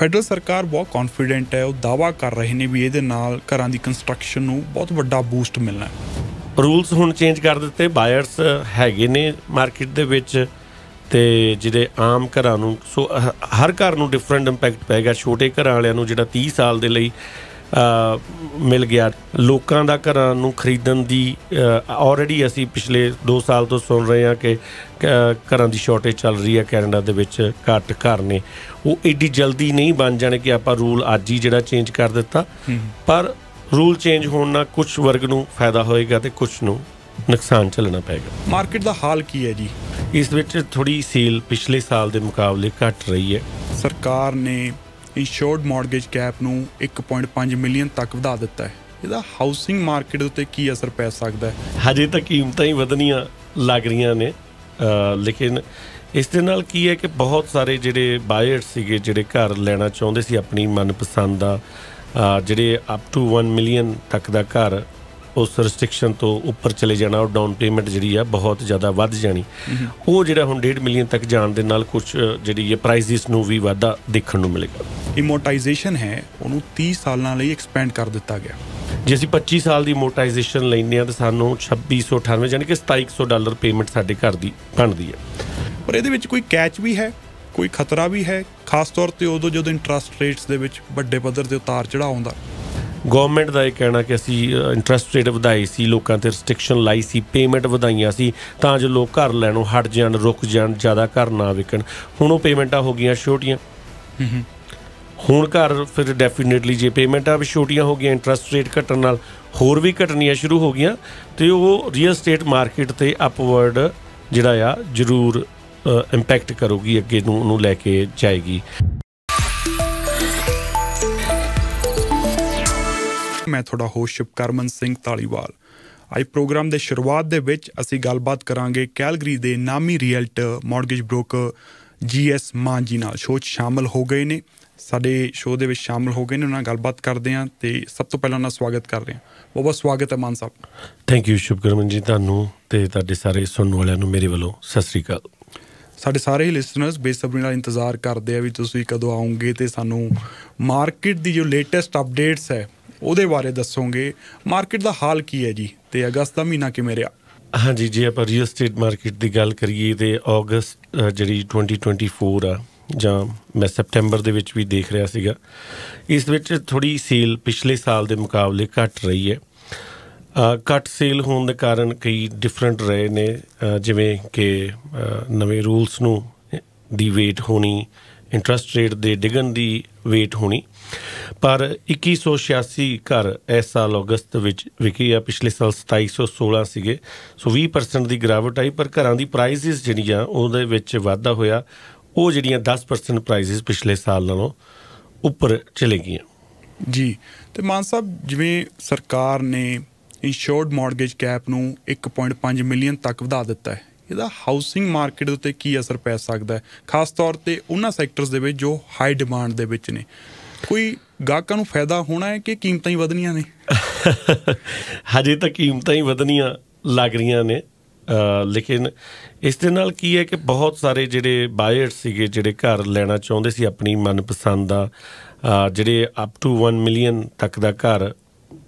federal ਸਰਕਾਰ ਬਹੁਤ confident ਹੈ ਉਹ ਦਾਵਾ ਕਰ ਰਹੇ ਨੇ ਵੀ ਇਹਦੇ ਨਾਲ ਘਰਾਂ ਦੀ ਕੰਸਟਰਕਸ਼ਨ ਨੂੰ ਬਹੁਤ ਵੱਡਾ ਬੂਸਟ ਮਿਲਣਾ ਹੈ ਰੂਲਸ ਹੁਣ ਚੇਂਜ ਕਰ ਦਿੱਤੇ ਬਾਇਰਸ ਹੈਗੇ ਨੇ ਮਾਰਕੀਟ ਦੇ ਵਿੱਚ ਤੇ ਜਿਹੜੇ ਆਮ ਘਰਾਂ ਨੂੰ ਸੋ ਹਰ ਘਰ ਨੂੰ ਡਿਫਰੈਂਟ ਇੰਪੈਕਟ ਪੈਗਾ ਛੋਟੇ ਘਰਾਂ ਵਾਲਿਆਂ ਨੂੰ ਜਿਹੜਾ 30 ਸਾਲ ਦੇ ਲਈ ਮਿਲ ਗਿਆ ਲੋਕਾਂ ਦਾ ਘਰਾਂ ਨੂੰ ਖਰੀਦਣ ਦੀ ਆਲਰੇਡੀ ਅਸੀਂ ਪਿਛਲੇ 2 ਸਾਲ ਤੋਂ ਸੁਣ ਰਹੇ ਹਾਂ ਕਿ ਘਰਾਂ ਦੀ ਸ਼ਾਰਟੇਜ ਚੱਲ ਰਹੀ ਹੈ ਕੈਨੇਡਾ ਦੇ ਵਿੱਚ ਘੱਟ ਘਰ ਨੇ ਉਹ ਏਡੀ ਜਲਦੀ ਨਹੀਂ ਬਣ ਜਾਣੇ ਕਿ ਆਪਾਂ ਰੂਲ ਅੱਜ ਹੀ ਜਿਹੜਾ ਚੇਂਜ ਕਰ ਦਿੱਤਾ ਪਰ ਰੂਲ ਚੇਂਜ ਹੋਣ ਨਾਲ ਕੁਝ ਵਰਗ ਨੂੰ ਫਾਇਦਾ ਹੋਏਗਾ ਤੇ ਕੁਝ ਨੂੰ ਨੁਕਸਾਨ ਚੱਲਣਾ ਪਏਗਾ ਮਾਰਕੀਟ ਦਾ ਹਾਲ ਕੀ ਹੈ ਜੀ ਇਸ ਵਿੱਚ ਥੋੜੀ ਸੇਲ ਪਿਛਲੇ ਸਾਲ ਦੇ ਮੁਕਾਬਲੇ ਘਟ ਰਹੀ ਹੈ ਸਰਕਾਰ ਨੇ ਇਨਸ਼ੋਰਡ ਮਾਰਗੇਜ ਕੈਪ ਨੂੰ 1.5 ਮਿਲੀਅਨ ਤੱਕ ਵਧਾ ਦਿੱਤਾ ਹੈ ਇਹਦਾ ਹਾਊਸਿੰਗ ਮਾਰਕੀਟ ਉੱਤੇ ਕੀ ਅਸਰ ਪੈ ਸਕਦਾ ਹੈ ਹਜੇ ਤੱਕ ਕੀਮਤਾਂ ਹੀ ਵਧਣੀਆਂ ਲੱਗ ਰਹੀਆਂ ਨੇ ਲੇਕਿਨ ਇਸ ਦੇ ਨਾਲ ਕੀ ਹੈ ਕਿ ਬਹੁਤ ਸਾਰੇ ਜਿਹੜੇ ਬਾਇਰ ਸੀਗੇ ਜਿਹੜੇ ਘਰ ਲੈਣਾ ਚਾਹੁੰਦੇ ਸੀ ਆਪਣੀ ਮਨਪਸੰਦ ਦਾ ਜਿਹੜੇ ਅਪ ਟੂ 1 ਮਿਲੀਅਨ ਤੱਕ ਦਾ ਘਰ ਉਸ ਰੈਸਟ੍ਰਿਕਸ਼ਨ ਤੋਂ ਉੱਪਰ ਚਲੇ ਜਾਣਾ ਉਹ ਡਾਊਨ ਪੇਮੈਂਟ ਜਿਹੜੀ ਆ ਬਹੁਤ ਜ਼ਿਆਦਾ ਵੱਧ ਜਾਣੀ ਉਹ ਜਿਹੜਾ ਹੁਣ 1.5 ਮਿਲੀਅਨ ਤੱਕ ਜਾਣ ਦੇ ਨਾਲ ਕੁਝ ਜਿਹੜੀ ਇਹ ਪ੍ਰਾਈਸਿਸ ਨੂੰ ਵੀ ਵਾਧਾ ਦੇਖਣ ਨੂੰ ਮਿਲੇਗਾ ਇਮੋਟਾਈਜੇਸ਼ਨ ਹੈ ਉਹਨੂੰ 30 ਸਾਲਾਂ ਲਈ ਐਕਸਪੈਂਡ ਕਰ ਦਿੱਤਾ ਗਿਆ ਜੇ ਅਸੀਂ 25 ਸਾਲ ਦੀ ਮੋਟਾਈਜੇਸ਼ਨ ਲੈਂਦੇ ਆ ਤਾਂ ਸਾਨੂੰ 2698 ਯਾਨੀ ਕਿ 2700 ਡਾਲਰ ਪੇਮੈਂਟ ਸਾਡੇ ਘਰ ਦੀ ਬਣਦੀ ਹੈ ਪਰ ਇਹਦੇ ਵਿੱਚ ਕੋਈ ਕੈਚ ਵੀ ਹੈ ਕੋਈ ਖਤਰਾ ਵੀ ਹੈ ਖਾਸ ਤੌਰ ਤੇ ਉਦੋਂ ਜਦੋਂ ਇੰਟਰਸਟ ਰੇਟਸ ਦੇ ਵਿੱਚ ਵੱਡੇ ਪੱਧਰ ਤੇ ਉਤਾਰ ਚੜਾਅ ਆਉਂਦਾ ਗਵਰਨਮੈਂਟ ਦਾ ਇਹ ਕਹਿਣਾ ਕਿ ਅਸੀਂ ਇੰਟਰਸਟ ਰੇਟ ਵਧਾਈ ਸੀ ਲੋਕਾਂ ਤੇ ਰੈਸਟ੍ਰਿਕਸ਼ਨ ਲਾਈ ਸੀ ਪੇਮੈਂਟ ਵਧਾਈਆਂ ਸੀ ਤਾਂ ਜੋ ਲੋਕ ਘਰ ਲੈਣੋਂ ਹਟ ਜਾਣ ਰੁਕ ਜਾਣ ਜ਼ਿਆਦਾ ਘਰ ਨਾ ਵਿਕਣ ਹੁਣ ਉਹ ਪੇਮੈਂਟਾਂ ਹੋ ਗਈਆਂ ਛੋਟੀਆਂ ਹੁਣ ਘਰ ਫਿਰ ਡੈਫੀਨਿਟਲੀ ਜੇ ਪੇਮੈਂਟਾਂ ਵੀ ਛੋਟੀਆਂ ਹੋ ਗਈਆਂ ਇੰਟਰਸਟ ਰੇਟ ਘਟਣ ਨਾਲ ਹੋਰ ਵੀ ਘਟਣੀਆਂ ਸ਼ੁਰੂ ਹੋ ਗਈਆਂ ਤੇ ਉਹ ਰੀਅਲ ਏਸਟੇਟ ਮਾਰਕੀਟ ਤੇ ਅਪਵਰਡ ਜਿਹੜਾ ਆ ਜ਼ਰੂਰ ਇੰਪੈਕਟ ਕਰੂਗੀ ਅੱਗੇ ਨੂੰ ਉਹਨੂੰ ਲੈ ਕੇ ਜਾਏਗੀ ਮੈਂ ਤੁਹਾਡਾ ਹੋਸਟ ਸ਼ਿਵਕਰਮਨ ਸਿੰਘ ਤਾਲੀਵਾਲ ਅੱਜ ਪ੍ਰੋਗਰਾਮ ਦੇ ਸ਼ੁਰੂਆਤ ਦੇ ਵਿੱਚ ਅਸੀਂ ਗੱਲਬਾਤ ਕਰਾਂਗੇ ਕੈਲਗਰੀ ਦੇ ਨਾਮੀ realtor mortgage broker GS Mann ji ਨਾਲ ਸ਼ੋਅ 'ਚ ਸ਼ਾਮਲ ਹੋ ਗਏ ਨੇ ਸਾਡੇ ਸ਼ੋਅ ਦੇ ਵਿੱਚ ਸ਼ਾਮਲ ਹੋ ਗਏ ਨੇ ਉਹਨਾਂ ਨਾਲ ਗੱਲਬਾਤ ਕਰਦੇ ਹਾਂ ਤੇ ਸਭ ਤੋਂ ਪਹਿਲਾਂ ਉਹਨਾਂ ਸਵਾਗਤ ਕਰ ਰਹੇ ਹਾਂ ਬਹੁਤ ਬਹੁਤ ਸਵਾਗਤ ਹੈ ਮਾਨ ਸਾਹਿਬ ਥੈਂਕ ਯੂ ਸ਼ੁਭਕਰਮਨ ਜੀ ਤੁਹਾਨੂੰ ਤੇ ਤੁਹਾਡੇ ਸਾਰੇ ਸੁਣਨ ਵਾਲਿਆਂ ਨੂੰ ਮੇਰੇ ਵੱਲੋਂ ਸਤਿ ਸ੍ਰੀ ਅਕਾਲ ਸਾਡੇ ਸਾਰੇ ਹੀ ਲਿਸਨਰਸ ਬੇਸਬਰੀ ਨਾਲ ਇੰਤਜ਼ਾਰ ਕਰਦੇ ਆ ਵੀ ਤੁਸੀਂ ਕਦੋਂ ਆਉਂਗੇ ਤੇ ਸਾਨੂੰ ਮਾਰਕੀਟ ਦੀ ਜੋ ਲੇਟੈਸਟ ਅਪਡੇਟਸ ਹੈ ਉਹਦੇ ਬਾਰੇ ਦੱਸੋਗੇ ਮਾਰਕੀਟ ਦਾ ਹਾਲ ਕੀ ਹੈ ਜੀ ਤੇ ਅਗਸਤ ਦਾ ਮਹੀਨਾ ਕਿਵੇਂ ਰਿਹਾ ਹਾਂਜੀ ਜੀ ਆਪਾਂ ਰੀਅਲ ਸਟੇਟ ਮਾਰਕੀਟ ਦੀ ਗੱਲ ਕਰੀਏ ਤੇ ਅਗਸਤ ਜਿਹੜੀ 2024 ਆ ਜਾਂ ਮੈਂ ਸੈਪਟੈਂਬਰ ਦੇ ਵਿੱਚ ਵੀ ਦੇਖ ਰਿਹਾ ਸੀਗਾ ਇਸ ਵਿੱਚ ਥੋੜੀ ਸੇਲ ਪਿਛਲੇ ਸਾਲ ਦੇ ਮੁਕਾਬਲੇ ਘਟ ਰਹੀ ਹੈ ਘਟ ਸੇਲ ਹੋਣ ਦੇ ਕਾਰਨ ਕਈ ਡਿਫਰੈਂਟ ਰਹੇ ਨੇ ਜਿਵੇਂ ਕਿ ਨਵੇਂ ਰੂਲਸ ਨੂੰ ਦੀ ਵੇਟ ਹੋਣੀ ਇੰਟਰਸਟ ਰੇਟ ਦੇ ਡਿਗਨ ਦੀ ਵੇਟ ਹੋਣੀ ਪਰ 2186 ਘਰ ਇਸ ਸਾਲ ਅਗਸਤ ਵਿੱਚ ਵਿਕੀ ਆ ਪਿਛਲੇ ਸਾਲ 2716 ਸੀਗੇ ਸੋ 20% ਦੀ ਗਰਾਵਟ ਆਈ ਪਰ ਘਰਾਂ ਦੀ ਪ੍ਰਾਈਸਿਸ ਜਿਹੜੀਆਂ ਉਹਦੇ ਵਿੱਚ ਵਾਧਾ ਹੋਇਆ ਉਹ ਜਿਹੜੀਆਂ 10% ਪ੍ਰਾਈਸਿਸ ਪਿਛਲੇ ਸਾਲ ਨਾਲੋਂ ਉੱਪਰ ਚਲੇ ਗਈਆਂ ਜੀ ਤੇ ਮਾਨ ਸਾਹਿਬ ਜਿਵੇਂ ਸਰਕਾਰ ਨੇ ਇਨਸ਼ੋਰਡ ਮਾਰਗੇਜ ਕੈਪ ਨੂੰ 1.5 ਮਿਲੀਅਨ ਤੱਕ ਵਧਾ ਦਿੱਤਾ ਹੈ ਇਹਦਾ ਹਾਊਸਿੰਗ ਮਾਰਕੀਟ ਦੇ ਉੱਤੇ ਕੀ ਅਸਰ ਪੈ ਸਕਦਾ ਹੈ ਖਾਸ ਤੌਰ ਤੇ ਉਹਨਾਂ ਸੈਕਟਰਸ ਦੇ ਵਿੱਚ ਜੋ ਹਾਈ ਡਿਮਾਂਡ ਦੇ ਵਿੱਚ ਨੇ ਕੋਈ ਗਾਹਕਾਂ ਨੂੰ ਫਾਇਦਾ ਹੋਣਾ ਹੈ ਕਿ ਕੀਮਤਾਂ ਹੀ ਵਧਣੀਆਂ ਨੇ ਹਜੇ ਤੱਕ ਕੀਮਤਾਂ ਹੀ ਵਧਣੀਆਂ ਲੱਗ ਰਹੀਆਂ ਨੇ ਲੇਕਿਨ ਇਸ ਦੇ ਨਾਲ ਕੀ ਹੈ ਕਿ ਬਹੁਤ ਸਾਰੇ ਜਿਹੜੇ ਬਾਇਰ ਸੀਗੇ ਜਿਹੜੇ ਘਰ ਲੈਣਾ ਚਾਹੁੰਦੇ ਸੀ ਆਪਣੀ ਮਨਪਸੰਦ ਦਾ ਜਿਹੜੇ ਅਪ ਟੂ 1 ਮਿਲੀਅਨ ਤੱਕ ਦਾ ਘਰ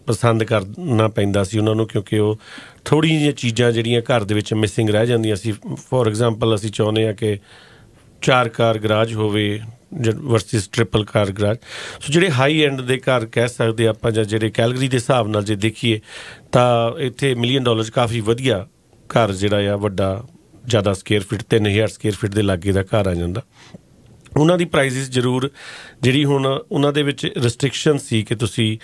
ਪਸੰਦ ਕਰਨਾ ਪੈਂਦਾ ਸੀ ਉਹਨਾਂ ਨੂੰ ਕਿਉਂਕਿ ਉਹ ਥੋੜੀਆਂ ਜਿਹੀਆਂ ਚੀਜ਼ਾਂ ਜਿਹੜੀਆਂ ਘਰ ਦੇ ਵਿੱਚ ਮਿਸਿੰਗ ਰਹਿ ਜਾਂਦੀਆਂ ਸੀ ਫੋਰ ਐਗਜ਼ਾਮਪਲ ਅਸੀਂ ਚਾਹੁੰਦੇ ਆ ਕਿ ਚਾਰ ਕਾਰ ਗਰਾਜ ਹੋਵੇ versus triple car garage so ਜਿਹੜੇ ਹਾਈ ਐਂਡ ਦੇ ਘਰ ਕਹਿ ਸਕਦੇ ਆਪਾਂ ਜਾਂ ਜਿਹੜੇ ਕੈਲਗਰੀ ਦੇ ਹਿਸਾਬ ਨਾਲ ਜੇ ਦੇਖੀਏ ਤਾਂ ਇੱਥੇ ਮਿਲੀਅਨ ਡਾਲਰ ਕਾਫੀ ਵਧੀਆ ਘਰ ਜਿਹੜਾ ਆ ਵੱਡਾ ਜ਼ਿਆਦਾ ਸਕੁਅਰ ਫੀਟ 3000 ਸਕੁਅਰ ਫੀਟ ਦੇ ਲਾਗੇ ਦਾ ਘਰ ਆ ਜਾਂਦਾ ਉਹਨਾਂ ਦੀ ਪ੍ਰਾਈਸਿਸ ਜ਼ਰੂਰ ਜਿਹੜੀ ਹੁਣ ਉਹਨਾਂ ਦੇ ਵਿੱਚ ਰੈਸਟ੍ਰਿਕਸ਼ਨ ਸੀ ਕਿ ਤੁਸੀਂ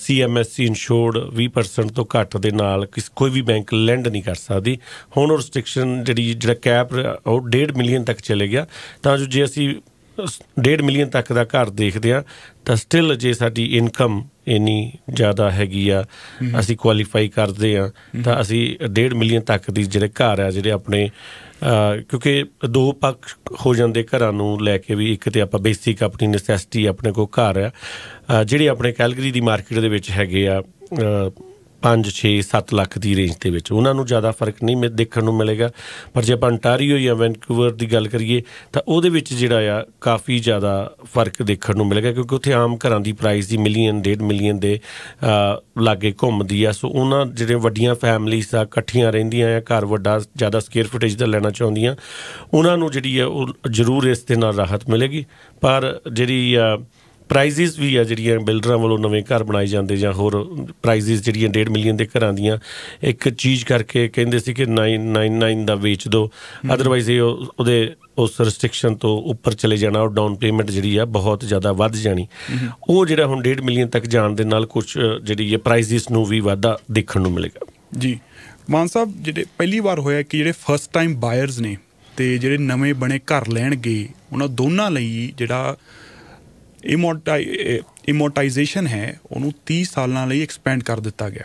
ਸੀਐਮਐਸਸੀ ਇਨਸ਼ੋਰਡ 20% ਤੋਂ ਘੱਟ ਦੇ ਨਾਲ ਕੋਈ ਵੀ ਬੈਂਕ ਲੈਂਡ ਨਹੀਂ ਕਰ ਸਕਦੀ ਹੁਣ ਉਹ ਰੈਸਟ੍ਰਿਕਸ਼ਨ ਜਿਹੜੀ ਜਿਹੜਾ ਕੈਪ ਉਹ 1.5 ਮਿਲੀਅਨ ਤੱਕ ਚਲੇ ਗਿਆ ਤਾਂ ਜੋ ਜੇ ਅਸੀਂ 1.5 ਮਿਲੀਅਨ ਤੱਕ ਦਾ ਘਰ ਦੇਖਦੇ ਆ ਤਾਂ ਸਟਿਲ ਜੇ ਸਾਡੀ ਇਨਕਮ ਇਨੀ ਜ਼ਿਆਦਾ ਹੈਗੀ ਆ ਅਸੀਂ ਕੁਆਲੀਫਾਈ ਕਰਦੇ ਆ ਤਾਂ ਅਸੀਂ 1.5 ਮਿਲੀਅਨ ਤੱਕ ਦੀ ਜਿਹੜੇ ਘਰ ਆ ਜਿਹੜੇ ਆਪਣੇ ਕਿਉਂਕਿ ਦੋ ਪੱਖ ਹੋ ਜਾਂਦੇ ਘਰਾਂ ਨੂੰ ਲੈ ਕੇ ਵੀ ਇੱਕ ਤੇ ਆਪਾਂ ਬੇਸਿਕ ਆਪਣੀ ਨੈਸੈਸਿਟੀ ਆਪਣੇ ਕੋ ਘਰ ਆ ਜਿਹੜੇ ਆਪਣੇ ਕੈਲਗਰੀ ਦੀ ਮਾਰਕੀਟ ਦੇ ਵਿੱਚ ਹੈਗੇ ਆ 5 6 7 ਲੱਖ ਦੀ ਰੇਂਜ ਦੇ ਵਿੱਚ ਉਹਨਾਂ ਨੂੰ ਜ਼ਿਆਦਾ ਫਰਕ ਨਹੀਂ ਦੇਖਣ ਨੂੰ ਮਿਲੇਗਾ ਪਰ ਜੇ ਆਪਾਂ ਅੰਟਾਰੀਓ ਜਾਂ ਵੈਂਕੂਵਰ ਦੀ ਗੱਲ ਕਰੀਏ ਤਾਂ ਉਹਦੇ ਵਿੱਚ ਜਿਹੜਾ ਆ ਕਾਫੀ ਜ਼ਿਆਦਾ ਫਰਕ ਦੇਖਣ ਨੂੰ ਮਿਲੇਗਾ ਕਿਉਂਕਿ ਉੱਥੇ ਆਮ ਘਰਾਂ ਦੀ ਪ੍ਰਾਈਸ ਦੀ ਮਿਲੀਅਨ 1.5 ਮਿਲੀਅਨ ਦੇ ਲਾਗੇ ਘੁੰਮਦੀ ਆ ਸੋ ਉਹਨਾਂ ਜਿਹੜੇ ਵੱਡੀਆਂ ਫੈਮਲੀਆਂ ਆ ਇਕੱਠੀਆਂ ਰਹਿੰਦੀਆਂ ਆ ਘਰ ਵੱਡਾ ਜ਼ਿਆਦਾ ਸਕੁਅਰ ਫੁਟੇਜ ਦਾ ਲੈਣਾ ਚਾਹੁੰਦੀਆਂ ਉਹਨਾਂ ਨੂੰ ਜਿਹੜੀ ਆ ਉਹ ਜ਼ਰੂਰ ਇਸ ਦੇ ਨਾਲ ਰਾਹਤ ਮਿਲੇਗੀ ਪਰ ਜਿਹੜੀ ਆ ਪ੍ਰਾਈਜ਼ਸ ਵੀ ਆ ਜਿਹੜੀਆਂ ਬਿਲਡਰਾਂ ਵੱਲੋਂ ਨਵੇਂ ਘਰ ਬਣਾਏ ਜਾਂਦੇ ਜਾਂ ਹੋਰ ਪ੍ਰਾਈਜ਼ਸ ਜਿਹੜੀਆਂ 1.5 ਮਿਲੀਅਨ ਦੇ ਘਰਾਂ ਦੀਆਂ ਇੱਕ ਚੀਜ਼ ਕਰਕੇ ਕਹਿੰਦੇ ਸੀ ਕਿ 999 ਦਾ ਵੇਚ ਦਿਓ ਅਦਰਵਾਈਜ਼ ਇਹ ਉਹਦੇ ਉਸ ਰੈਸਟ੍ਰਿਕਸ਼ਨ ਤੋਂ ਉੱਪਰ ਚਲੇ ਜਾਣਾ ਉਹ ਡਾਊਨ ਪੇਮੈਂਟ ਜਿਹੜੀ ਆ ਬਹੁਤ ਜ਼ਿਆਦਾ ਵੱਧ ਜਾਣੀ ਉਹ ਜਿਹੜਾ ਹੁਣ 1.5 ਮਿਲੀਅਨ ਤੱਕ ਜਾਣ ਦੇ ਨਾਲ ਕੁਝ ਜਿਹੜੀ ਇਹ ਪ੍ਰਾਈਜ਼ਸ ਨੂੰ ਵੀ ਵਾਧਾ ਦੇਖਣ ਨੂੰ ਮਿਲੇਗਾ ਜੀ ਮਾਨ ਸਾਹਿਬ ਜਿਹੜੇ ਪਹਿਲੀ ਵਾਰ ਹੋਇਆ ਕਿ ਜਿਹੜੇ ਫਰਸਟ ਟਾਈਮ ਬਾਇਰਸ ਨੇ ਤੇ ਜਿਹੜੇ ਨਵੇਂ ਬਣੇ ਘਰ ਲੈਣਗੇ ਉਹਨਾਂ ਦੋਨਾਂ ਲਈ ਜਿਹੜਾ ਇਮੋਰਟਾਈ ਇਮੋਰਟਾਈਜੇਸ਼ਨ eh, ਹੈ ਉਹਨੂੰ 30 ਸਾਲਾਂ ਲਈ ਐਕਸਪੈਂਡ ਕਰ ਦਿੱਤਾ ਗਿਆ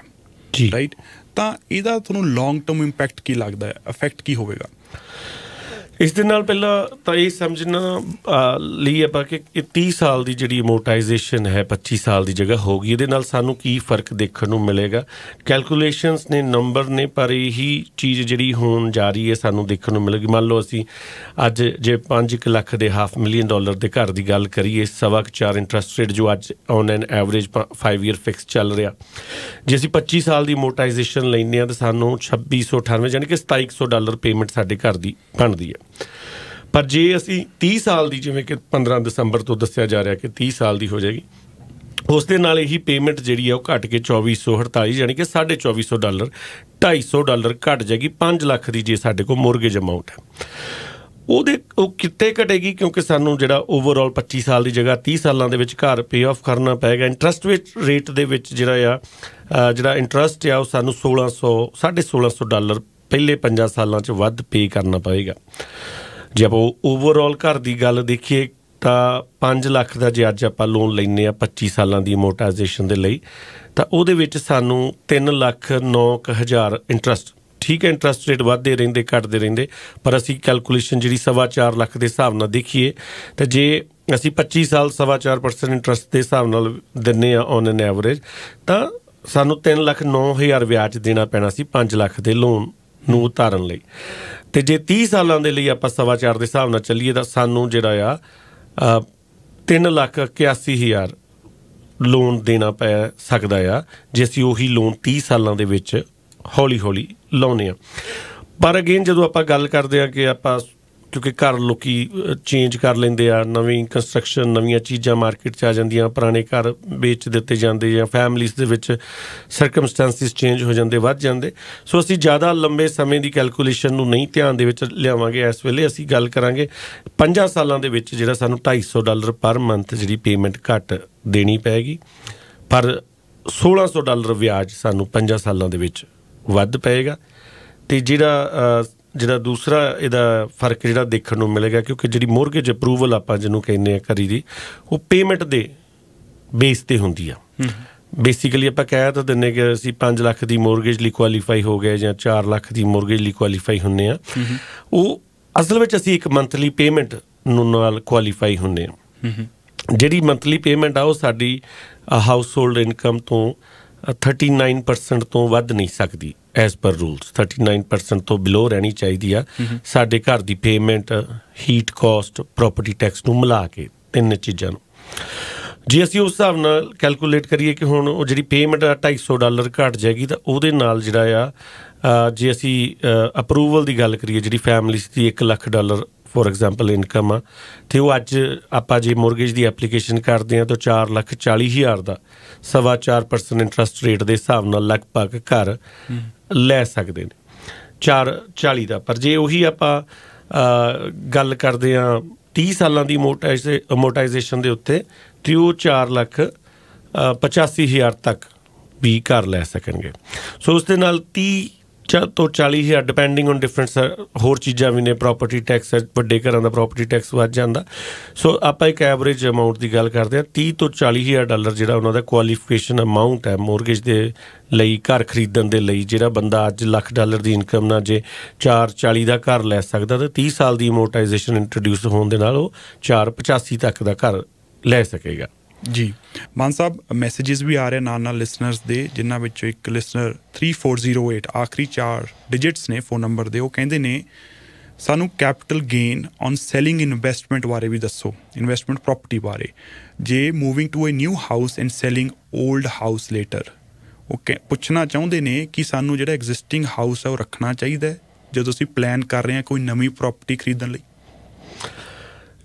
ਜੀ ਰਾਈਟ ਤਾਂ ਇਹਦਾ ਤੁਹਾਨੂੰ ਲੌਂਗ ਟਰਮ ਇੰਪੈਕਟ ਕੀ ਲੱਗਦਾ ਹੈ ਇਫੈਕਟ ਕੀ ਹੋਵੇਗਾ ਇਸ ਦੇ ਨਾਲ ਪਹਿਲਾਂ ਤਾਂ ਇਹ ਸਮਝਣਾ ਲਈ ਆਪਾਂ ਕਿ 30 ਸਾਲ ਦੀ ਜਿਹੜੀ ਅਮੋਰਟਾਈਜੇਸ਼ਨ ਹੈ 25 ਸਾਲ ਦੀ ਜਗ੍ਹਾ ਹੋ ਗਈ ਇਹਦੇ ਨਾਲ ਸਾਨੂੰ ਕੀ ਫਰਕ ਦੇਖਣ ਨੂੰ ਮਿਲੇਗਾ ਕੈਲਕੂਲੇਸ਼ਨਸ ਨੇ ਨੰਬਰ ਨੇ ਪਰ ਇਹੀ ਚੀਜ਼ ਜਿਹੜੀ ਹੋਣ ਜਾ ਰਹੀ ਹੈ ਸਾਨੂੰ ਦੇਖਣ ਨੂੰ ਮਿਲੇਗੀ ਮੰਨ ਲਓ ਅਸੀਂ ਅੱਜ ਜੇ 5 ਲੱਖ ਦੇ ਹਾਫ ਮਿਲੀਅਨ ਡਾਲਰ ਦੇ ਘਰ ਦੀ ਗੱਲ ਕਰੀਏ ਸਵਾ 4 ਇੰਟਰਸਟ ਰੇਟ ਜੋ ਅੱਜ on an average 5 year fixed ਚੱਲ ਰਿਹਾ ਜੇ ਅਸੀਂ 25 ਸਾਲ ਦੀ ਅਮੋਰਟਾਈਜੇਸ਼ਨ ਲੈਂਦੇ ਆ ਤਾਂ ਸਾਨੂੰ 2698 ਯਾਨੀ ਕਿ 2700 ਡਾਲਰ ਪੇਮੈਂਟ ਸਾਡੇ ਘਰ ਦੀ ਬਣਦੀ ਹੈ ਪਰ ਜੇ ਅਸੀਂ 30 ਸਾਲ ਦੀ ਜਿਵੇਂ ਕਿ 15 ਦਸੰਬਰ ਤੋਂ ਦੱਸਿਆ ਜਾ ਰਿਹਾ ਕਿ 30 ਸਾਲ ਦੀ ਹੋ ਜਾਏਗੀ ਉਸ ਦੇ ਨਾਲ ਇਹੀ ਪੇਮੈਂਟ ਜਿਹੜੀ ਹੈ ਉਹ ਘਟ ਕੇ 2448 ਯਾਨੀ ਕਿ 2450 ਡਾਲਰ 250 ਡਾਲਰ ਘਟ ਜਾਏਗੀ 5 ਲੱਖ ਦੀ ਜੇ ਸਾਡੇ ਕੋਲ ਮੋਰਗੇਜ ਅਮਾਉਂਟ ਹੈ ਉਹਦੇ ਉਹ ਕਿੱਤੇ ਘਟੇਗੀ ਕਿਉਂਕਿ ਸਾਨੂੰ ਜਿਹੜਾ ਓਵਰਆਲ 25 ਸਾਲ ਦੀ ਜਗ੍ਹਾ 30 ਸਾਲਾਂ ਦੇ ਵਿੱਚ ਘਰ ਪੇ ਆਫ ਕਰਨਾ ਪਏਗਾ ਇੰਟਰਸਟ ਵਿੱਚ ਰੇਟ ਦੇ ਵਿੱਚ ਜਿਹੜਾ ਆ ਜਿਹੜਾ ਇੰਟਰਸਟ ਆ ਉਹ ਸਾਨੂੰ 1600 1650 ਡਾਲਰ ਪਹਿਲੇ 5 ਸਾਲਾਂ 'ਚ ਵੱਧ ਪੇ ਕਰਨਾ ਪਵੇਗਾ ਜੇ ਆਪਾਂ ਓਵਰਆਲ ਘਰ ਦੀ ਗੱਲ ਦੇਖੀਏ ਤਾਂ 5 ਲੱਖ ਦਾ ਜੇ ਅੱਜ ਆਪਾਂ ਲੋਨ ਲੈਨੇ ਆ 25 ਸਾਲਾਂ ਦੀ ਮੋਟਾਈਜ਼ੇਸ਼ਨ ਦੇ ਲਈ ਤਾਂ ਉਹਦੇ ਵਿੱਚ ਸਾਨੂੰ 3 ਲੱਖ 9 ਹਜ਼ਾਰ ਇੰਟਰਸਟ ਠੀਕ ਹੈ ਇੰਟਰਸਟ ਰੇਟ ਵਧਦੇ ਰਹਿੰਦੇ ਘਟਦੇ ਰਹਿੰਦੇ ਪਰ ਅਸੀਂ ਕੈਲਕੂਲੇਸ਼ਨ ਜਿਹੜੀ 4.5 ਲੱਖ ਦੇ ਹਿਸਾਬ ਨਾਲ ਦੇਖੀਏ ਤਾਂ ਜੇ ਅਸੀਂ 25 ਸਾਲ 4.5% ਇੰਟਰਸਟ ਦੇ ਹਿਸਾਬ ਨਾਲ ਦਿੰਨੇ ਆ ਔਨ ਐਨ ਐਵਰੇਜ ਤਾਂ ਸਾਨੂੰ 3 ਲੱਖ 9000 ਵਿਆਜ ਦੇਣਾ ਪੈਣਾ ਸੀ 5 ਲੱਖ ਦੇ ਲੋਨ ਨੂੰ ਉਤਾਰਨ ਲਈ ਤੇ ਜੇ 30 ਸਾਲਾਂ ਦੇ ਲਈ ਆਪਾਂ ਸਵਾ ਚਾਰ ਦੇ ਹਿਸਾਬ ਨਾਲ ਚੱਲੀਏ ਤਾਂ ਸਾਨੂੰ ਜਿਹੜਾ ਆ 3 ਲੱਖ ਹਜ਼ਾਰ ਲੋਨ ਦੇਣਾ ਪੈ ਸਕਦਾ ਆ ਜੇ ਅਸੀਂ ਉਹੀ ਲੋਨ 30 ਸਾਲਾਂ ਦੇ ਵਿੱਚ ਹੌਲੀ-ਹੌਲੀ ਲਾਉਨੇ ਆ ਪਰ ਅਗੇਨ ਜਦੋਂ ਆਪਾਂ ਗੱਲ ਕਰਦੇ ਆ ਕਿ ਆਪਾਂ ਕਿਉਂਕਿ ਘਰ ਲੋਕੀ ਚੇਂਜ ਕਰ ਲੈਂਦੇ ਆ ਨਵੀਂ ਕੰਸਟਰਕਸ਼ਨ ਨਵੀਆਂ ਚੀਜ਼ਾਂ ਮਾਰਕੀਟ 'ਚ ਆ ਜਾਂਦੀਆਂ ਪੁਰਾਣੇ ਘਰ ਵੇਚ ਦਿੱਤੇ ਜਾਂਦੇ ਜਾਂ ਫੈਮਲੀਆਂ ਦੇ ਵਿੱਚ ਸਰਕਮਸਟੈਂਸਿਸ ਚੇਂਜ ਹੋ ਜਾਂਦੇ ਵੱਧ ਜਾਂਦੇ ਸੋ ਅਸੀਂ ਜ਼ਿਆਦਾ ਲੰਬੇ ਸਮੇਂ ਦੀ ਕੈਲਕੂਲੇਸ਼ਨ ਨੂੰ ਨਹੀਂ ਧਿਆਨ ਦੇ ਵਿੱਚ ਲਿਆਵਾਂਗੇ ਇਸ ਵੇਲੇ ਅਸੀਂ ਗੱਲ ਕਰਾਂਗੇ 5 ਸਾਲਾਂ ਦੇ ਵਿੱਚ ਜਿਹੜਾ ਸਾਨੂੰ 250 ਡਾਲਰ ਪਰ ਮੰਥ ਜਿਹੜੀ ਪੇਮੈਂਟ ਘੱਟ ਦੇਣੀ ਪੈਗੀ ਪਰ 1600 ਡਾਲਰ ਵਿਆਜ ਸਾਨੂੰ 5 ਸਾਲਾਂ ਦੇ ਵਿੱਚ ਵੱਧ ਪਏਗਾ ਤੇ ਜਿਹੜਾ ਜਿਹੜਾ ਦੂਸਰਾ ਇਹਦਾ ਫਰਕ ਜਿਹੜਾ ਦੇਖਣ ਨੂੰ ਮਿਲੇਗਾ ਕਿਉਂਕਿ ਜਿਹੜੀ ਮੋਰਗੇਜ ਅਪਰੂਵਲ ਆਪਾਂ ਜਿਹਨੂੰ ਕਹਿੰਦੇ ਆ ਕਰੀ ਦੀ ਉਹ ਪੇਮੈਂਟ ਦੇ ਬੇਸ ਤੇ ਹੁੰਦੀ ਆ ਬੇਸਿਕਲੀ ਆਪਾਂ ਕਹਿ ਤਾਂ ਦਿੰਨੇ ਕਿ ਅਸੀਂ 5 ਲੱਖ ਦੀ ਮੋਰਗੇਜ ਲਈ ਕੁਆਲੀਫਾਈ ਹੋ ਗਏ ਜਾਂ 4 ਲੱਖ ਦੀ ਮੋਰਗੇਜ ਲਈ ਕੁਆਲੀਫਾਈ ਹੁੰਨੇ ਆ ਉਹ ਅਸਲ ਵਿੱਚ ਅਸੀਂ ਇੱਕ ਮੰਥਲੀ ਪੇਮੈਂਟ ਨੂੰ ਨਾਲ ਕੁਆਲੀਫਾਈ ਹੁੰਨੇ ਆ ਜਿਹੜੀ ਮੰਥਲੀ ਪੇਮੈਂਟ ਆ ਉਹ ਸਾਡੀ ਹਾਊਸਹੋਲਡ ਇਨਕਮ ਤੋਂ 39% ਤੋਂ ਵੱਧ ਨਹੀਂ ਸਕਦੀ ਐਸ ਪਰ ਰੂਲਸ 39% ਤੋਂ ਬਿਲੋ ਰਹਿਣੀ ਚਾਹੀਦੀ ਆ ਸਾਡੇ ਘਰ ਦੀ payment heat cost property tax ਨੂੰ ਮਿਲਾ ਕੇ ਤਿੰਨ ਚੀਜ਼ਾਂ ਨੂੰ ਜੇ ਅਸੀਂ ਉਸ ਹਿਸਾਬ ਨਾਲ ਕੈਲਕੂਲੇਟ ਕਰੀਏ ਕਿ ਹੁਣ ਉਹ ਜਿਹੜੀ ਪੇਮੈਂਟ 250 ਡਾਲਰ ਘਟ ਜਾਏਗੀ ਤਾਂ ਉਹਦੇ ਨਾਲ ਜਿਹੜਾ ਆ ਜੇ ਅਸੀਂ ਅਪਰੂਵਲ ਦੀ ਗੱਲ ਕਰੀਏ ਜਿਹੜੀ ਫੈਮਿਲੀਸ ਦੀ 1 lakh dollar for example income ਆ ਤੇ ਉਹ ਅੱਜ ਆਪਾਂ ਜੇ ਮਾਰਗੇਜ ਦੀ ਐਪਲੀਕੇਸ਼ਨ ਕਰਦੇ ਆ ਤਾਂ 4 ਲੱਖ 40 ਹਜ਼ਾਰ ਦਾ ਸਵਾ 4% ਇੰਟਰਸਟ ਰੇਟ ਦੇ ਹਿਸਾਬ ਨਾਲ ਲਗਭਗ ਘਰ ਲੈ ਸਕਦੇ ਨੇ 4 40 ਦਾ ਪਰ ਜੇ ਉਹੀ ਆਪਾਂ ਗੱਲ ਕਰਦੇ ਆ 30 ਸਾਲਾਂ ਦੀ ਮੋਟਾਈਜ਼ੇਸ਼ਨ ਦੇ ਉੱਤੇ ਤੇ ਉਹ 4 ਲੱਖ 85000 ਤੱਕ ਵੀ ਘਰ ਲੈ ਸਕਣਗੇ ਸੋ ਉਸ ਦੇ ਨਾਲ 30 ਤੋਂ 40000 ਡਿਪੈਂਡਿੰਗ ਔਨ ਡਿਫਰੈਂਟ ਹੋਰ ਚੀਜ਼ਾਂ ਵੀ ਨੇ ਪ੍ਰਾਪਰਟੀ ਟੈਕਸ ਵੱਡੇ ਘਰਾਂ ਦਾ ਪ੍ਰਾਪਰਟੀ ਟੈਕਸ ਵੱਧ ਜਾਂਦਾ ਸੋ ਆਪਾਂ ਇੱਕ ਐਵਰੇਜ ਅਮਾਉਂਟ ਦੀ ਗੱਲ ਕਰਦੇ ਆ 30 ਤੋਂ 40000 ਡਾਲਰ ਜਿਹੜਾ ਉਹਨਾਂ ਦਾ ਕੁਆਲੀਫਿਕੇਸ਼ਨ ਅਮਾਉਂਟ ਹੈ ਮੋਰਗੇਜ ਦੇ ਲਈ ਘਰ ਖਰੀਦਣ ਦੇ ਲਈ ਜਿਹੜਾ ਬੰਦਾ ਅੱਜ ਲੱਖ ਡਾਲਰ ਦੀ ਇਨਕਮ ਨਾਲ ਜੇ 4 40 ਦਾ ਘਰ ਲੈ ਸਕਦਾ ਤੇ 30 ਸਾਲ ਦੀ ਅਮੋਰਟਾਈਜੇਸ਼ਨ ਇੰਟਰੋਡਿਊਸ ਹੋਣ ਦੇ ਨਾਲ ਉਹ 4 85 ਤੱਕ ਦਾ ਘਰ ਲੈ ਸਕੇਗਾ ਜੀ ਮਾਨ ਸਾਹਿਬ ਮੈਸੇजेस ਵੀ ਆ ਰਹੇ ਨਾਲ ਨਾਲ ਲਿਸਨਰਸ ਦੇ ਜਿਨ੍ਹਾਂ ਵਿੱਚੋਂ ਇੱਕ ਲਿਸਨਰ 3408 ਆਖਰੀ ਚਾਰ ਡਿਜਿਟਸ ਨੇ ਫੋਨ ਨੰਬਰ ਦੇ ਉਹ ਕਹਿੰਦੇ ਨੇ ਸਾਨੂੰ capital gain on selling investment ਬਾਰੇ ਵੀ ਦੱਸੋ ਇਨਵੈਸਟਮੈਂਟ ਪ੍ਰਾਪਰਟੀ ਬਾਰੇ ਜੇ moving to a new house and selling old house later ਉਹ ਪੁੱਛਣਾ ਚਾਹੁੰਦੇ ਨੇ ਕਿ ਸਾਨੂੰ ਜਿਹੜਾ ਐਗਜ਼ਿਸਟਿੰਗ ਹਾਊਸ ਹੈ ਉਹ ਰੱਖਣਾ ਚਾਹੀਦਾ ਹੈ ਜਦੋਂ ਅਸੀਂ ਪਲਾਨ ਕਰ ਰਹੇ ਹਾਂ ਕੋਈ ਨਵੀਂ ਪ੍ਰਾਪਰਟੀ ਖਰੀਦਣ ਲਈ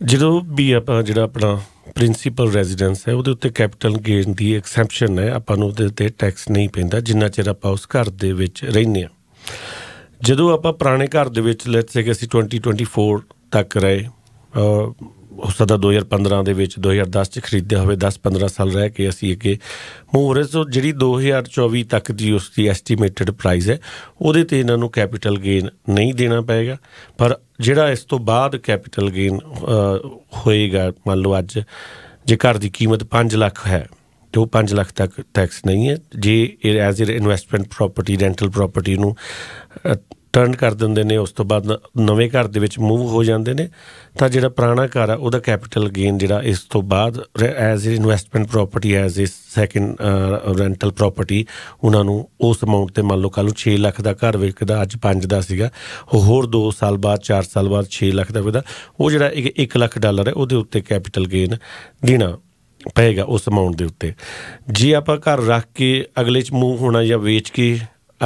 ਜਦੋਂ ਵੀ ਆਪਾਂ ਜਿਹੜਾ ਆਪਣਾ ਪ੍ਰਿੰਸੀਪਲ ਰੈਜ਼ੀਡੈਂਸ ਹੈ ਉਹਦੇ ਉੱਤੇ ਕੈਪੀਟਲ ਗੇਨ ਦੀ ਐਕਸੈਂਪਸ਼ਨ ਹੈ ਆਪਾਂ ਨੂੰ ਉਹਦੇ ਤੇ ਟੈਕਸ ਨਹੀਂ ਪੈਂਦਾ ਜਿੰਨਾ ਚਿਰ ਆਪਾਂ ਉਸ ਘਰ ਦੇ ਵਿੱਚ ਰਹਿੰਦੇ ਆ ਜਦੋਂ ਆਪਾਂ ਪੁਰਾਣੇ ਘਰ ਦੇ ਵਿੱਚ ਲੈਟਸ ਸੇ ਕਿ ਅਸੀਂ 2024 ਤੱਕ ਰਹੇ ਉਸਦਾ ਦਾ 2015 ਦੇ ਵਿੱਚ 2010 ਚ ਖਰੀਦਿਆ ਹੋਵੇ 10-15 ਸਾਲ ਰਹਿ ਕੇ ਅਸੀਂ ਅੱਗੇ ਮੋਰਸ ਜਿਹੜੀ 2024 ਤੱਕ ਦੀ ਉਸ ਦੀ ਐਸਟੀਮੇਟਡ ਪ੍ਰਾਈਸ ਹੈ ਉਹਦੇ ਤੇ ਇਹਨਾਂ ਨੂੰ ਕੈਪੀਟਲ ਗੇਨ ਨਹੀਂ ਦੇਣਾ ਪਏਗਾ ਪਰ ਜਿਹੜਾ ਇਸ ਤੋਂ ਬਾਅਦ ਕੈਪੀਟਲ ਗੇਨ ਹੋਏਗਾ ਮੰਨ ਲਓ ਅੱਜ ਜੇ ਘਰ ਦੀ ਕੀਮਤ 5 ਲੱਖ ਹੈ ਤੇ ਉਹ 5 ਲੱਖ ਤੱਕ ਟੈਕਸ ਨਹੀਂ ਹੈ ਜੇ as in investment property rental property ਨੂੰ ਟਰਨ ਕਰ ਦਿੰਦੇ ਨੇ ਉਸ ਤੋਂ ਬਾਅਦ ਨਵੇਂ ਘਰ ਦੇ ਵਿੱਚ ਮੂਵ ਹੋ ਜਾਂਦੇ ਨੇ ਤਾਂ ਜਿਹੜਾ ਪੁਰਾਣਾ ਘਰ ਆ ਉਹਦਾ ਕੈਪੀਟਲ ਗੇਨ ਜਿਹੜਾ ਇਸ ਤੋਂ ਬਾਅਦ as in investment property as ਇਸ ਸੈਕੰਡ ਰੈਂਟਲ ਪ੍ਰਾਪਰਟੀ ਉਹਨਾਂ ਨੂੰ ਉਸ ਅਮਾਉਂਟ ਤੇ ਮੰਨ ਲਓ ਕੱਲ ਨੂੰ 6 ਲੱਖ ਦਾ ਘਰ ਵਿਕਦਾ ਅੱਜ 5 ਦਾ ਸੀਗਾ ਹੋਰ 2 ਸਾਲ ਬਾਅਦ 4 ਸਾਲ ਬਾਅਦ 6 ਲੱਖ ਦਾ ਵਿਕਦਾ ਉਹ ਜਿਹੜਾ 1 ਲੱਖ ਡਾਲਰ ਹੈ ਉਹਦੇ ਉੱਤੇ ਕੈਪੀਟਲ ਗੇਨ ਦੇਣਾ ਪਏਗਾ ਉਸ ਅਮਾਉਂਟ ਦੇ ਉੱਤੇ ਜੇ ਆਪਾਂ ਘਰ ਰੱਖ ਕੇ ਅਗਲੇ ਚ ਮੂਵ ਹੋਣਾ ਜਾਂ ਵੇਚ ਕੇ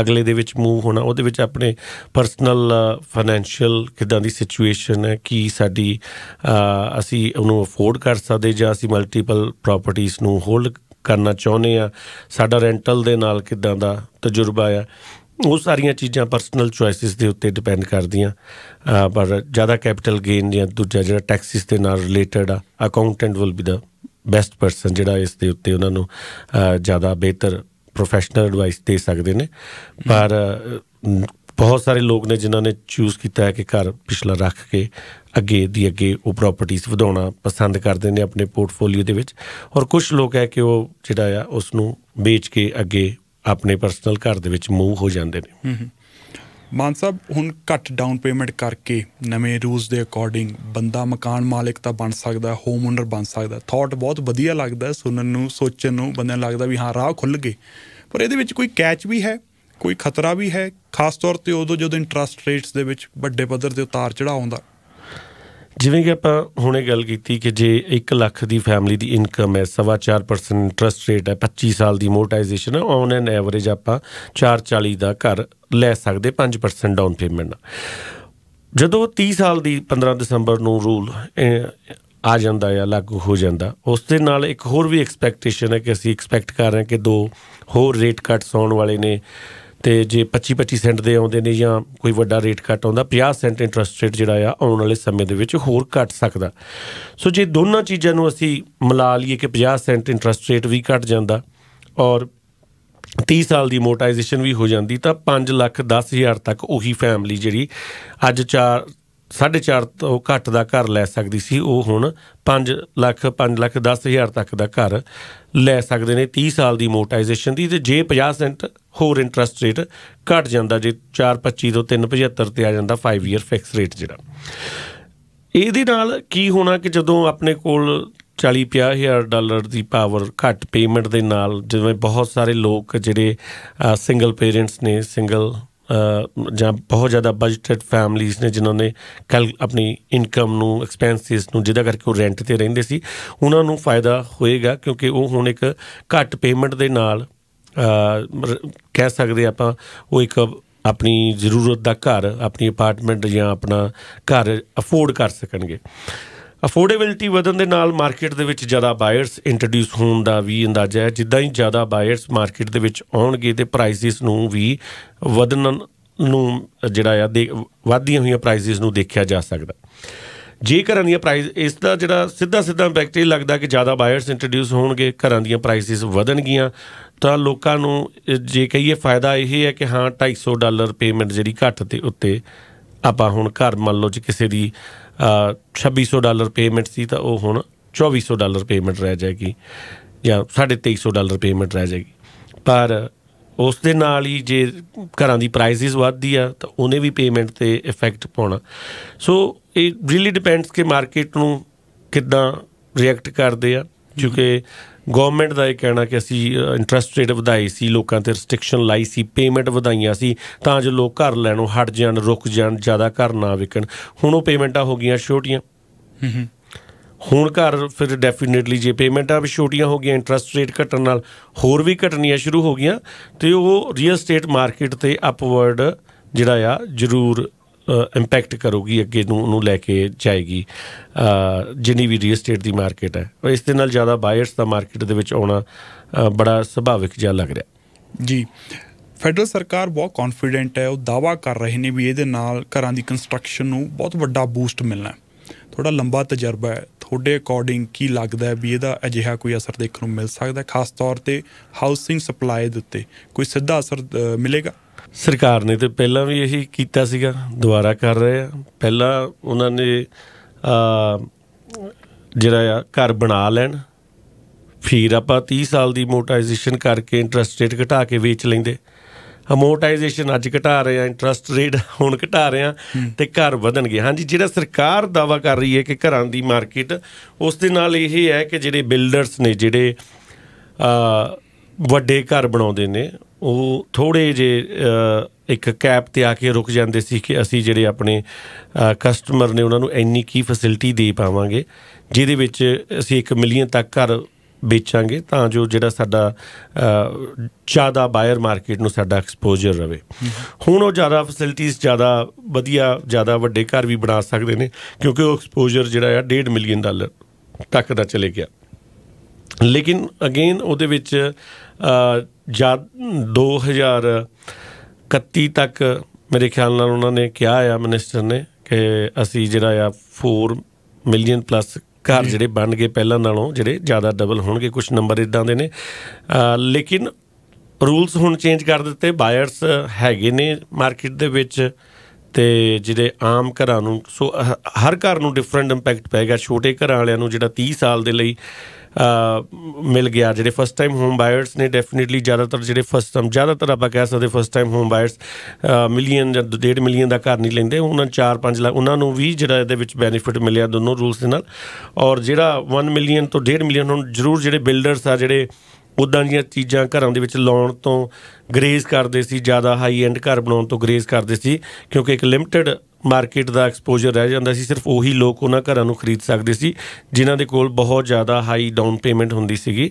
ਅਗਲੇ ਦੇ ਵਿੱਚ ਮੂਵ ਹੋਣਾ ਉਹਦੇ ਵਿੱਚ ਆਪਣੇ ਪਰਸਨਲ ਫਾਈਨੈਂਸ਼ੀਅਲ ਕਿਦਾਂ ਦੀ ਸਿਚੁਏਸ਼ਨ ਹੈ ਕੀ ਸਾਡੀ ਅਸੀਂ ਉਹਨੂੰ ਅਫੋਰਡ ਕਰ ਸਕਦੇ ਜਾਂ ਅਸੀਂ ਮਲਟੀਪਲ ਪ੍ਰਾਪਰਟੀਆਂ ਨੂੰ ਹੋਲਡ ਕਰਨਾ ਚਾਹੁੰਦੇ ਆ ਸਾਡਾ ਰੈਂਟਲ ਦੇ ਨਾਲ ਕਿਦਾਂ ਦਾ ਤਜਰਬਾ ਆ ਉਹ ਸਾਰੀਆਂ ਚੀਜ਼ਾਂ ਪਰਸਨਲ ਚੁਆਇਸਿਸ ਦੇ ਉੱਤੇ ਡਿਪੈਂਡ ਕਰਦੀਆਂ ਪਰ ਜ਼ਿਆਦਾ ਕੈਪੀਟਲ ਗੇਨ ਜਾਂ ਦੂਜਾ ਜਿਹੜਾ ਟੈਕਸਿਸ ਦੇ ਨਾਲ ਰਿਲੇਟਡ ਆ accountant will be the best person ਜਿਹੜਾ ਇਸ ਦੇ ਉੱਤੇ ਉਹਨਾਂ ਨੂੰ ਜ਼ਿਆਦਾ ਬਿਹਤਰ ਪ੍ਰੋਫੈਸ਼ਨਲ ਐਡਵਾਈਸ ਦੇ ਸਕਦੇ ਨੇ ਪਰ ਬਹੁਤ ਸਾਰੇ ਲੋਕ ਨੇ ਜਿਨ੍ਹਾਂ ਨੇ ਚੂਜ਼ ਕੀਤਾ ਹੈ ਕਿ ਘਰ ਪਿਛਲਾ ਰੱਖ ਕੇ ਅੱਗੇ ਦੀ ਅੱਗੇ ਉਹ ਪ੍ਰਾਪਰਟੀਆਂ ਵਧਾਉਣਾ ਪਸੰਦ ਕਰਦੇ ਨੇ ਆਪਣੇ ਪੋਰਟਫੋਲੀਓ ਦੇ ਵਿੱਚ ਔਰ ਕੁਝ ਲੋਕ ਹੈ ਕਿ ਉਹ ਜਿਹੜਾ ਆ ਉਸ ਨੂੰ ਵੇਚ ਕੇ ਅੱਗੇ ਆਪਣੇ ਪਰਸਨਲ ਘਰ ਦੇ ਵਿੱਚ ਮੂਵ ਹੋ ਜਾਂਦੇ ਨੇ ਮਾਨ ਸਾਹਿਬ ਹੁਣ ਘੱਟ ਡਾਊਨ ਪੇਮੈਂਟ ਕਰਕੇ ਨਵੇਂ ਰੂਲਸ ਦੇ ਅਕੋਰਡਿੰਗ ਬੰਦਾ ਮਕਾਨ ਮਾਲਕ ਤਾਂ ਬਣ ਸਕਦਾ ਹੋਮ ਓਨਰ ਬਣ ਸਕਦਾ ਥਾਟ ਬਹੁਤ ਵਧੀਆ ਲੱਗਦਾ ਸੁਣਨ ਨੂੰ ਸੋਚਣ ਨੂੰ ਬੰਦਿਆਂ ਲੱਗਦਾ ਵੀ ਹਾਂ ਰਾਹ ਖੁੱਲ ਗਏ ਪਰ ਇਹਦੇ ਵਿੱਚ ਕੋਈ ਕੈਚ ਵੀ ਹੈ ਕੋਈ ਖਤਰਾ ਵੀ ਹੈ ਖਾਸ ਤੌਰ ਤੇ ਉਦੋਂ ਜਦੋਂ ਇੰਟਰਸਟ ਰੇਟਸ ਦੇ ਵਿੱਚ ਵੱਡੇ ਪੱਧਰ ਤੇ ਉਤਾਰ ਚੜਾਅ ਆਉਂਦਾ ਜਿਵੇਂ ਕਿ ਆਪਾਂ ਹੁਣੇ ਗੱਲ ਕੀਤੀ ਕਿ ਜੇ 1 ਲੱਖ ਦੀ ਫੈਮਿਲੀ ਦੀ ਇਨਕਮ ਹੈ ਸਵਾ 4% ਇੰਟਰਸਟ ਰੇਟ ਹੈ 25 ਸਾਲ ਦੀ ਮੋਰਟਾਈਜੇਸ਼ਨ ਹੈ ਔਨ ਐਨ ਐਵਰੇਜ ਆਪਾਂ 440 ਦਾ ਘਰ ਲੈ ਸਕਦੇ 5% ਡਾਊਨ ਪੇਮੈਂਟ ਨਾਲ ਜਦੋਂ 30 ਸਾਲ ਦੀ 15 ਦਸੰਬਰ ਨੂੰ ਰੂਲ ਆ ਜਾਂਦਾ ਹੈ ਲਾਗੂ ਹੋ ਜਾਂਦਾ ਉਸ ਦੇ ਨਾਲ ਇੱਕ ਹੋਰ ਵੀ ਐਕਸਪੈਕਟੇਸ਼ਨ ਹੈ ਕਿ ਅਸੀਂ ਐਕਸਪੈਕਟ ਕਰ ਰਹੇ ਹਾਂ ਕਿ ਦੋ ਹੋਰ ਰੇਟ ਕੱਟਸ ਆਉਣ ਵਾਲੇ ਨੇ ਤੇ ਜੇ 25 25 ਸੈਂਟ ਦੇ ਆਉਂਦੇ ਨੇ ਜਾਂ ਕੋਈ ਵੱਡਾ ਰੇਟ ਕੱਟ ਆਉਂਦਾ 50 ਸੈਂਟ ਇੰਟਰਸਟ ਰੇਟ ਜਿਹੜਾ ਆ ਆਉਣ ਵਾਲੇ ਸਮੇਂ ਦੇ ਵਿੱਚ ਹੋਰ ਘਟ ਸਕਦਾ ਸੋ ਜੇ ਦੋਨਾਂ ਚੀਜ਼ਾਂ ਨੂੰ ਅਸੀਂ ਮਿਲਾ ਲਈਏ ਕਿ 50 ਸੈਂਟ ਇੰਟਰਸਟ ਰੇਟ ਵੀ ਘਟ ਜਾਂਦਾ ਔਰ 30 ਸਾਲ ਦੀ ਮੋਟਾਈਜੇਸ਼ਨ ਵੀ ਹੋ ਜਾਂਦੀ ਤਾਂ 5 ਲੱਖ 10 ਹਜ਼ਾਰ ਤੱਕ ਉਹੀ ਫੈਮਿਲੀ ਜਿਹੜੀ ਅੱਜ 4 4.5 ਤੋਂ ਘੱਟ ਦਾ ਘਰ ਲੈ ਸਕਦੀ ਸੀ ਉਹ ਹੁਣ 5 ਲੱਖ 5 ਲੱਖ 10 ਹਜ਼ਾਰ ਤੱਕ ਦਾ ਘਰ ਲੈ ਸਕਦੇ ਨੇ 30 ਸਾਲ ਦੀ ਮੋਟਾਈਜੇਸ਼ਨ ਦੀ ਤੇ ਜੇ 50% ਸੈਂਟ ਹੋਰ ਇੰਟਰਸਟ ਰੇਟ ਘਟ ਜਾਂਦਾ ਜੇ 4.25 ਤੋਂ 3.75 ਤੇ ਆ ਜਾਂਦਾ 5 ਇਅਰ ਫਿਕਸ ਰੇਟ ਜਿਹੜਾ ਇਹਦੇ ਨਾਲ ਕੀ ਹੋਣਾ ਕਿ ਜਦੋਂ ਆਪਣੇ ਕੋਲ 40-50000 ਡਾਲਰ ਦੀ ਪਾਵਰ ਘੱਟ ਪੇਮੈਂਟ ਦੇ ਨਾਲ ਜਿਵੇਂ ਬਹੁਤ ਸਾਰੇ ਲੋਕ ਜਿਹੜੇ ਸਿੰਗਲ ਪੇਰੈਂਟਸ ਨੇ ਸਿੰਗਲ ਜਾਂ ਬਹੁਤ ਜ਼ਿਆਦਾ ਬਜਟਡ ਫੈਮਲੀਆਂ ਨੇ ਜਿਨ੍ਹਾਂ ਨੇ ਕੱਲ ਆਪਣੀ ਇਨਕਮ ਨੂੰ ਐਕਸਪੈਂਸਿਸ ਨੂੰ ਜਿਹਦਾ ਕਰਕੇ ਉਹ ਰੈਂਟ ਤੇ ਰਹਿੰਦੇ ਸੀ ਉਹਨਾਂ ਨੂੰ ਫਾਇਦਾ ਹੋਏਗਾ ਕਿਉਂਕਿ ਉਹ ਹੁਣ ਇੱਕ ਘੱਟ ਪੇਮੈਂਟ ਦੇ ਨਾਲ ਕਹਿ ਸਕਦੇ ਆਪਾਂ ਉਹ ਇੱਕ ਆਪਣੀ ਜ਼ਰੂਰਤ ਦਾ ਘਰ ਆਪਣੀ ਅਪਾਰਟਮੈਂਟ ਜਾਂ ਆਪਣਾ ਘਰ ਅਫੋਰਡ ਕਰ ਸਕਣਗੇ ਅਫੋਰਡੇਬਿਲਟੀ ਵਧਣ ਦੇ ਨਾਲ ਮਾਰਕੀਟ ਦੇ ਵਿੱਚ ਜ਼ਿਆਦਾ ਬਾਇਰਸ ਇੰਟਰੋਡਿਊਸ ਹੋਣ ਦਾ ਵੀ ਅੰਦਾਜ਼ਾ ਹੈ ਜਿੱਦਾਂ ਹੀ ਜ਼ਿਆਦਾ ਬਾਇਰਸ ਮਾਰਕੀਟ ਦੇ ਵਿੱਚ ਆਉਣਗੇ ਤੇ ਪ੍ਰਾਈਸਿਸ ਨੂੰ ਵੀ ਵਧਣ ਨੂੰ ਜਿਹੜਾ ਆ ਦੇ ਵਧਦੀਆਂ ਹੋਈਆਂ ਪ੍ਰਾਈਸਿਸ ਨੂੰ ਦੇਖਿਆ ਜਾ ਸਕਦਾ ਜੇ ਘਰਾਂ ਦੀਆਂ ਪ੍ਰਾਈਸ ਇਸ ਦਾ ਜਿਹੜਾ ਸਿੱਧਾ ਸਿੱਧਾ ਇੰਪੈਕਟ ਇਹ ਲੱਗਦਾ ਕਿ ਜ਼ਿਆਦਾ ਬਾਇਰਸ ਇੰਟਰੋਡਿਊਸ ਹੋਣਗੇ ਘਰਾਂ ਦੀਆਂ ਪ੍ਰਾਈਸਿਸ ਵਧਣਗੀਆਂ ਤਾਂ ਲੋਕਾਂ ਨੂੰ ਜੇ ਕਹੀਏ ਫਾਇਦਾ ਇਹ ਹੈ ਕਿ ਹਾਂ 250 ਡਾਲਰ ਪੇਮੈਂਟ ਜਿਹੜੀ ਘੱਟ ਤੇ ਉੱਤੇ ਆਪਾਂ ਹੁਣ ਘਰ ਮੰਨ ਲਓ ਜੇ ਕਿਸੇ ਦੀ 2600 ਡਾਲਰ ਪੇਮੈਂਟ ਸੀ ਤਾਂ ਉਹ ਹੁਣ 2400 ਡਾਲਰ ਪੇਮੈਂਟ ਰਹਿ ਜਾਏਗੀ ਜਾਂ 2350 ਡਾਲਰ ਪੇਮੈਂਟ ਰਹਿ ਜਾਏਗੀ ਪਰ ਉਸ ਦੇ ਨਾਲ ਹੀ ਜੇ ਘਰਾਂ ਦੀ ਪ੍ਰਾਈਸਿਸ ਵਧਦੀ ਆ ਤਾਂ ਉਹਨੇ ਵੀ ਪੇਮੈਂਟ ਤੇ ਇਫੈਕਟ ਪਾਉਣਾ ਸੋ ਇਹ ਰੀਲੀ ਡਿਪੈਂਡਸ ਕਿ ਮਾਰਕੀਟ ਨੂੰ ਕਿੱਦਾਂ ਰਿਐਕਟ ਕਰਦੇ ਆ ਕਿਉਂਕਿ ਗਵਰਨਮੈਂਟ ਦਾ ਇਹ ਕਹਿਣਾ ਕਿ ਅਸੀਂ ਇੰਟਰਸਟ ਰੇਟ ਵਧਾਈ ਸੀ ਲੋਕਾਂ ਤੇ ਰੈਸਟ੍ਰਿਕਸ਼ਨ ਲਾਈ ਸੀ ਪੇਮੈਂਟ ਵਧਾਈਆਂ ਸੀ ਤਾਂ ਜੋ ਲੋਕ ਘਰ ਲੈਣੋਂ ਹਟ ਜਾਣ ਰੁਕ ਜਾਣ ਜ਼ਿਆਦਾ ਘਰ ਨਾ ਵਿਕਣ ਹੁਣ ਉਹ ਪੇਮੈਂਟਾਂ ਹੋ ਗਈਆਂ ਛੋਟੀਆਂ ਹੂੰ ਹੁਣ ਘਰ ਫਿਰ ਡੈਫੀਨਿਟਲੀ ਜੇ ਪੇਮੈਂਟਾਂ ਵੀ ਛੋਟੀਆਂ ਹੋ ਗਈਆਂ ਇੰਟਰਸਟ ਰੇਟ ਘਟਣ ਨਾਲ ਹੋਰ ਵੀ ਘਟਣੀਆਂ ਸ਼ੁਰੂ ਹੋ ਗਈਆਂ ਤੇ ਉਹ ਰੀਅਲ ਸਟੇਟ ਮਾਰਕੀਟ ਤੇ ਅਪਵਰਡ ਜਿਹੜਾ ਆ ਜ਼ਰੂਰ ਇੰਪੈਕਟ ਕਰੂਗੀ ਅੱਗੇ ਨੂੰ ਉਹਨੂੰ ਲੈ ਕੇ ਜਾਏਗੀ ਜਿੰਨੀ ਵੀ ਰੀਅਲ اسٹیਟ ਦੀ ਮਾਰਕੀਟ ਹੈ ਇਸ ਦੇ ਨਾਲ ਜ਼ਿਆਦਾ ਬਾਇਰਸ ਦਾ ਮਾਰਕੀਟ ਦੇ ਵਿੱਚ ਆਉਣਾ ਬੜਾ ਸੁਭਾਵਿਕ ਜਿਹਾ ਲੱਗ ਰਿਹਾ ਜੀ ਫੈਡਰਲ ਸਰਕਾਰ ਬਹੁਤ ਕੌਨਫੀਡੈਂਟ ਹੈ ਉਹ ਦਾਵਾ ਕਰ ਰਹੇ ਨੇ ਵੀ ਇਹਦੇ ਨਾਲ ਘਰਾਂ ਦੀ ਕੰਸਟਰਕਸ਼ਨ ਨੂੰ ਬਹੁਤ ਵੱਡਾ ਬੂਸਟ ਮਿਲਣਾ ਥੋੜਾ ਲੰਬਾ ਤਜਰਬਾ ਹੈ ਤੁਹਾਡੇ ਅਕੋਰਡਿੰਗ ਕੀ ਲੱਗਦਾ ਹੈ ਵੀ ਇਹਦਾ ਅਜਿਹਾ ਕੋਈ ਅਸਰ ਦੇਖਣ ਨੂੰ ਮਿਲ ਸਕਦਾ ਹੈ ਖਾਸ ਤੌਰ ਤੇ ਹਾਊਸਿੰਗ ਸਪਲਾਈ ਦੇ ਉੱਤੇ ਕੋਈ ਸਿੱਧਾ ਅਸਰ ਮਿਲੇਗਾ ਸਰਕਾਰ ਨੇ ਤੇ ਪਹਿਲਾਂ ਵੀ ਇਹੀ ਕੀਤਾ ਸੀਗਾ ਦੁਬਾਰਾ ਕਰ ਰਹੇ ਆ ਪਹਿਲਾਂ ਉਹਨਾਂ ਨੇ ਆ ਜਿਹੜਾ ਆ ਘਰ ਬਣਾ ਲੈਣ ਫਿਰ ਆਪਾਂ 30 ਸਾਲ ਦੀ ਮੋਟਾਈਜੇਸ਼ਨ ਕਰਕੇ ਇੰਟਰਸਟ ਰੇਟ ਘਟਾ ਕੇ ਵੇਚ ਲੈਂਦੇ ਅਮੋਰਟਾਈਜੇਸ਼ਨ ਅੱਜ ਘਟਾ ਰਹੇ ਆ ਇੰਟਰਸਟ ਰੇਟ ਹੁਣ ਘਟਾ ਰਹੇ ਆ ਤੇ ਘਰ ਵਧਣਗੇ ਹਾਂਜੀ ਜਿਹੜਾ ਸਰਕਾਰ ਦਾਵਾ ਕਰ ਰਹੀ ਹੈ ਕਿ ਘਰਾਂ ਦੀ ਮਾਰਕੀਟ ਉਸ ਦੇ ਨਾਲ ਇਹ ਹੈ ਕਿ ਜਿਹੜੇ ਬਿਲਡਰਸ ਨੇ ਜਿਹੜੇ ਆ ਵੱਡੇ ਘਰ ਬਣਾਉਂਦੇ ਨੇ ਉਹ ਥੋੜੇ ਜੇ ਇੱਕ ਕੈਪ ਤੇ ਆ ਕੇ ਰੁਕ ਜਾਂਦੇ ਸੀ ਕਿ ਅਸੀਂ ਜਿਹੜੇ ਆਪਣੇ ਕਸਟਮਰ ਨੇ ਉਹਨਾਂ ਨੂੰ ਇੰਨੀ ਕੀ ਫੈਸਿਲਿਟੀ ਦੇ ਪਾਵਾਂਗੇ ਜਿਹਦੇ ਵਿੱਚ ਅਸੀਂ 1 ਮਿਲੀਅਨ ਤੱਕ ਘਰ ਵੇਚਾਂਗੇ ਤਾਂ ਜੋ ਜਿਹੜਾ ਸਾਡਾ ਜ਼ਿਆਦਾ ਬਾਇਰ ਮਾਰਕੀਟ ਨੂੰ ਸਾਡਾ ਐਕਸਪੋਜ਼ਰ ਰਵੇ ਹੁਣ ਉਹ ਜ਼ਿਆਦਾ ਫੈਸਿਲਿਟੀਆਂ ਜ਼ਿਆਦਾ ਵਧੀਆ ਜ਼ਿਆਦਾ ਵੱਡੇ ਘਰ ਵੀ ਬਣਾ ਸਕਦੇ ਨੇ ਕਿਉਂਕਿ ਉਹ ਐਕਸਪੋਜ਼ਰ ਜਿਹੜਾ ਆ 1.5 ਮਿਲੀਅਨ ਡਾਲਰ ਤੱਕ ਦਾ ਚਲੇ ਗਿਆ ਲੇਕਿਨ ਅਗੇਨ ਉਹਦੇ ਵਿੱਚ ਜਦ 2031 ਤੱਕ ਮੇਰੇ ਖਿਆਲ ਨਾਲ ਉਹਨਾਂ ਨੇ ਕਿਹਾ ਆ ਮਿਨਿਸਟਰ ਨੇ ਕਿ ਅਸੀਂ ਜਿਹੜਾ ਆ 4 ਮਿਲੀਅਨ ਪਲੱਸ ਘਰ ਜਿਹੜੇ ਬਣ ਗਏ ਪਹਿਲਾਂ ਨਾਲੋਂ ਜਿਹੜੇ ਜ਼ਿਆਦਾ ਡਬਲ ਹੋਣਗੇ ਕੁਝ ਨੰਬਰ ਇਦਾਂ ਦੇ ਨੇ ਲੇਕਿਨ ਰੂਲਸ ਹੁਣ ਚੇਂਜ ਕਰ ਦਿੱਤੇ ਬਾਇਰਸ ਹੈਗੇ ਨੇ ਮਾਰਕੀਟ ਦੇ ਵਿੱਚ ਤੇ ਜਿਹੜੇ ਆਮ ਘਰਾਂ ਨੂੰ ਸੋ ਹਰ ਘਰ ਨੂੰ ਡਿਫਰੈਂਟ ਇੰਪੈਕਟ ਪੈਗਾ ਛੋਟੇ ਘਰਾਂ ਵਾਲਿਆਂ ਨੂੰ ਜਿਹੜਾ 30 ਸਾਲ ਦੇ ਲਈ ਮਿਲ ਗਿਆ ਜਿਹੜੇ ਫਸਟ ਟਾਈਮ ਹੋਮ ਬਾਇਰਸ ਨੇ ਡੈਫੀਨਿਟਲੀ ਜ਼ਿਆਦਾਤਰ ਜਿਹੜੇ ਫਸਟ ਟਾਈਮ ਜ਼ਿਆਦਾਤਰ ਆਪਾਂ ਕਹਿ ਸਕਦੇ first time home buyers million ਜਾਂ 1.5 ਮਿਲੀਅਨ ਦਾ ਘਰ ਨਹੀਂ ਲੈਂਦੇ ਉਹਨਾਂ 4-5 ਲੱਖ ਉਹਨਾਂ ਨੂੰ ਵੀ ਜਿਹੜਾ ਇਹਦੇ ਵਿੱਚ ਬੈਨੀਫਿਟ ਮਿਲਿਆ ਦੋਨੋਂ ਰੂਲਸ ਦੇ ਨਾਲ ਔਰ ਜਿਹੜਾ 1 ਮਿਲੀਅਨ ਤੋਂ 1.5 ਮਿਲੀਅਨ ਹੁਣ ਜ਼ਰੂਰ ਜਿਹੜੇ ਬਿਲਡਰਸ ਆ ਜਿਹੜੇ ਉਦਾਂ ਦੀਆਂ ਚੀਜ਼ਾਂ ਘਰਾਂ ਦੇ ਵਿੱਚ ਲਾਉਣ ਤੋਂ ਗਰੇਜ਼ ਕਰਦੇ ਸੀ ਜ਼ਿਆਦਾ ਹਾਈ ਐਂਡ ਘਰ ਬਣਾਉਣ ਤੋਂ ਗਰੇਜ਼ ਕਰਦੇ ਸੀ ਕਿਉਂਕਿ ਇੱਕ ਲਿਮਟਿਡ ਮਾਰਕੀਟ ਦਾ ਐਕਸਪੋਜ਼ਰ ਰਹਿ ਜਾਂਦਾ ਸੀ ਸਿਰਫ ਉਹੀ ਲੋਕ ਉਹਨਾਂ ਘਰਾਂ ਨੂੰ ਖਰੀਦ ਸਕਦੇ ਸੀ ਜਿਨ੍ਹਾਂ ਦੇ ਕੋਲ ਬਹੁਤ ਜ਼ਿਆਦਾ ਹਾਈ ਡਾਊਨ ਪੇਮੈਂਟ ਹੁੰਦੀ ਸੀਗੀ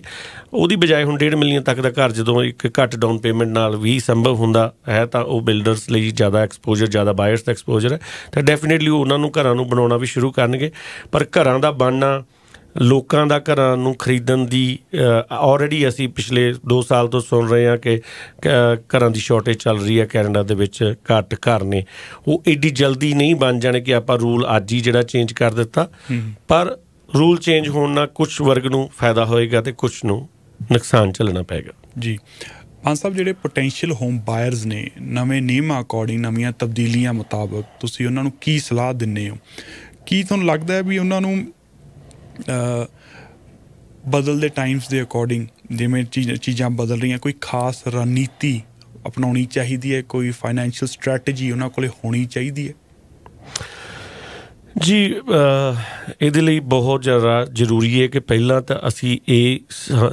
ਉਹਦੀ ਬਜਾਏ ਹੁਣ 1.5 ਮਿਲੀਅਨ ਤੱਕ ਦਾ ਘਰ ਜਦੋਂ ਇੱਕ ਘੱਟ ਡਾਊਨ ਪੇਮੈਂਟ ਨਾਲ ਵੀ ਸੰਭਵ ਹੁੰਦਾ ਹੈ ਤਾਂ ਉਹ ਬਿਲਡਰਸ ਲਈ ਜ਼ਿਆਦਾ ਐਕਸਪੋਜ਼ਰ ਜ਼ਿਆਦਾ ਬਾਇਰਸ ਦਾ ਐਕਸਪੋਜ਼ਰ ਹੈ ਤਾਂ ਡੈਫੀਨਿਟਲੀ ਉਹਨਾਂ ਨੂੰ ਘਰਾਂ ਨੂੰ ਬਣਾਉਣਾ ਵੀ ਸ਼ੁਰੂ ਕਰਨਗੇ ਪਰ ਘਰਾਂ ਦਾ ਬਣਨਾ ਲੋਕਾਂ ਦਾ ਘਰਾਂ ਨੂੰ ਖਰੀਦਣ ਦੀ ਆਲਰੇਡੀ ਅਸੀਂ ਪਿਛਲੇ 2 ਸਾਲ ਤੋਂ ਸੁਣ ਰਹੇ ਹਾਂ ਕਿ ਘਰਾਂ ਦੀ ਸ਼ਾਰਟੇਜ ਚੱਲ ਰਹੀ ਹੈ ਕੈਨੇਡਾ ਦੇ ਵਿੱਚ ਘੱਟ ਘਰ ਨੇ ਉਹ ਏਡੀ ਜਲਦੀ ਨਹੀਂ ਬਣ ਜਾਣੇ ਕਿ ਆਪਾਂ ਰੂਲ ਅੱਜ ਹੀ ਜਿਹੜਾ ਚੇਂਜ ਕਰ ਦਿੱਤਾ ਪਰ ਰੂਲ ਚੇਂਜ ਹੋਣ ਨਾਲ ਕੁਝ ਵਰਗ ਨੂੰ ਫਾਇਦਾ ਹੋਏਗਾ ਤੇ ਕੁਝ ਨੂੰ ਨੁਕਸਾਨ ਝੱਲਣਾ ਪਏਗਾ ਜੀ ਪੰਜ ਸਾਹਿਬ ਜਿਹੜੇ ਪੋਟੈਂਸ਼ੀਅਲ ਹੋਮ ਬਾਇਰਸ ਨੇ ਨਵੇਂ ਨਿਯਮਾਂ ਅਕੋਰਡਿੰਗ ਨਵੀਆਂ ਤਬਦੀਲੀਆਂ ਮੁਤਾਬਕ ਤੁਸੀਂ ਉਹਨਾਂ ਨੂੰ ਕੀ ਸਲਾਹ ਦਿੰਨੇ ਹੋ ਕੀ ਤੁਹਾਨੂੰ ਲੱਗਦਾ ਹੈ ਵੀ ਉਹਨਾਂ ਨੂੰ ਬਦਲਦੇ ਟਾਈਮਸ ਦੇ ਅਕੋਰਡਿੰਗ ਜਿਵੇਂ ਚੀਜ਼ਾਂ ਬਦਲ ਰਹੀਆਂ ਕੋਈ ਖਾਸ ਰਣਨੀਤੀ ਅਪਣਾਉਣੀ ਚਾਹੀਦੀ ਹੈ ਕੋਈ ਫਾਈਨੈਂਸ਼ੀਅਲ ਸਟ੍ਰੈਟਜੀ ਉਹਨਾਂ ਕੋਲੇ ਹੋਣੀ ਚਾਹੀਦੀ ਹੈ ਜੀ ਇਹਦੇ ਲਈ ਬਹੁਤ ਜ਼ਿਆਦਾ ਜ਼ਰੂਰੀ ਹੈ ਕਿ ਪਹਿਲਾਂ ਤਾਂ ਅਸੀਂ ਇਹ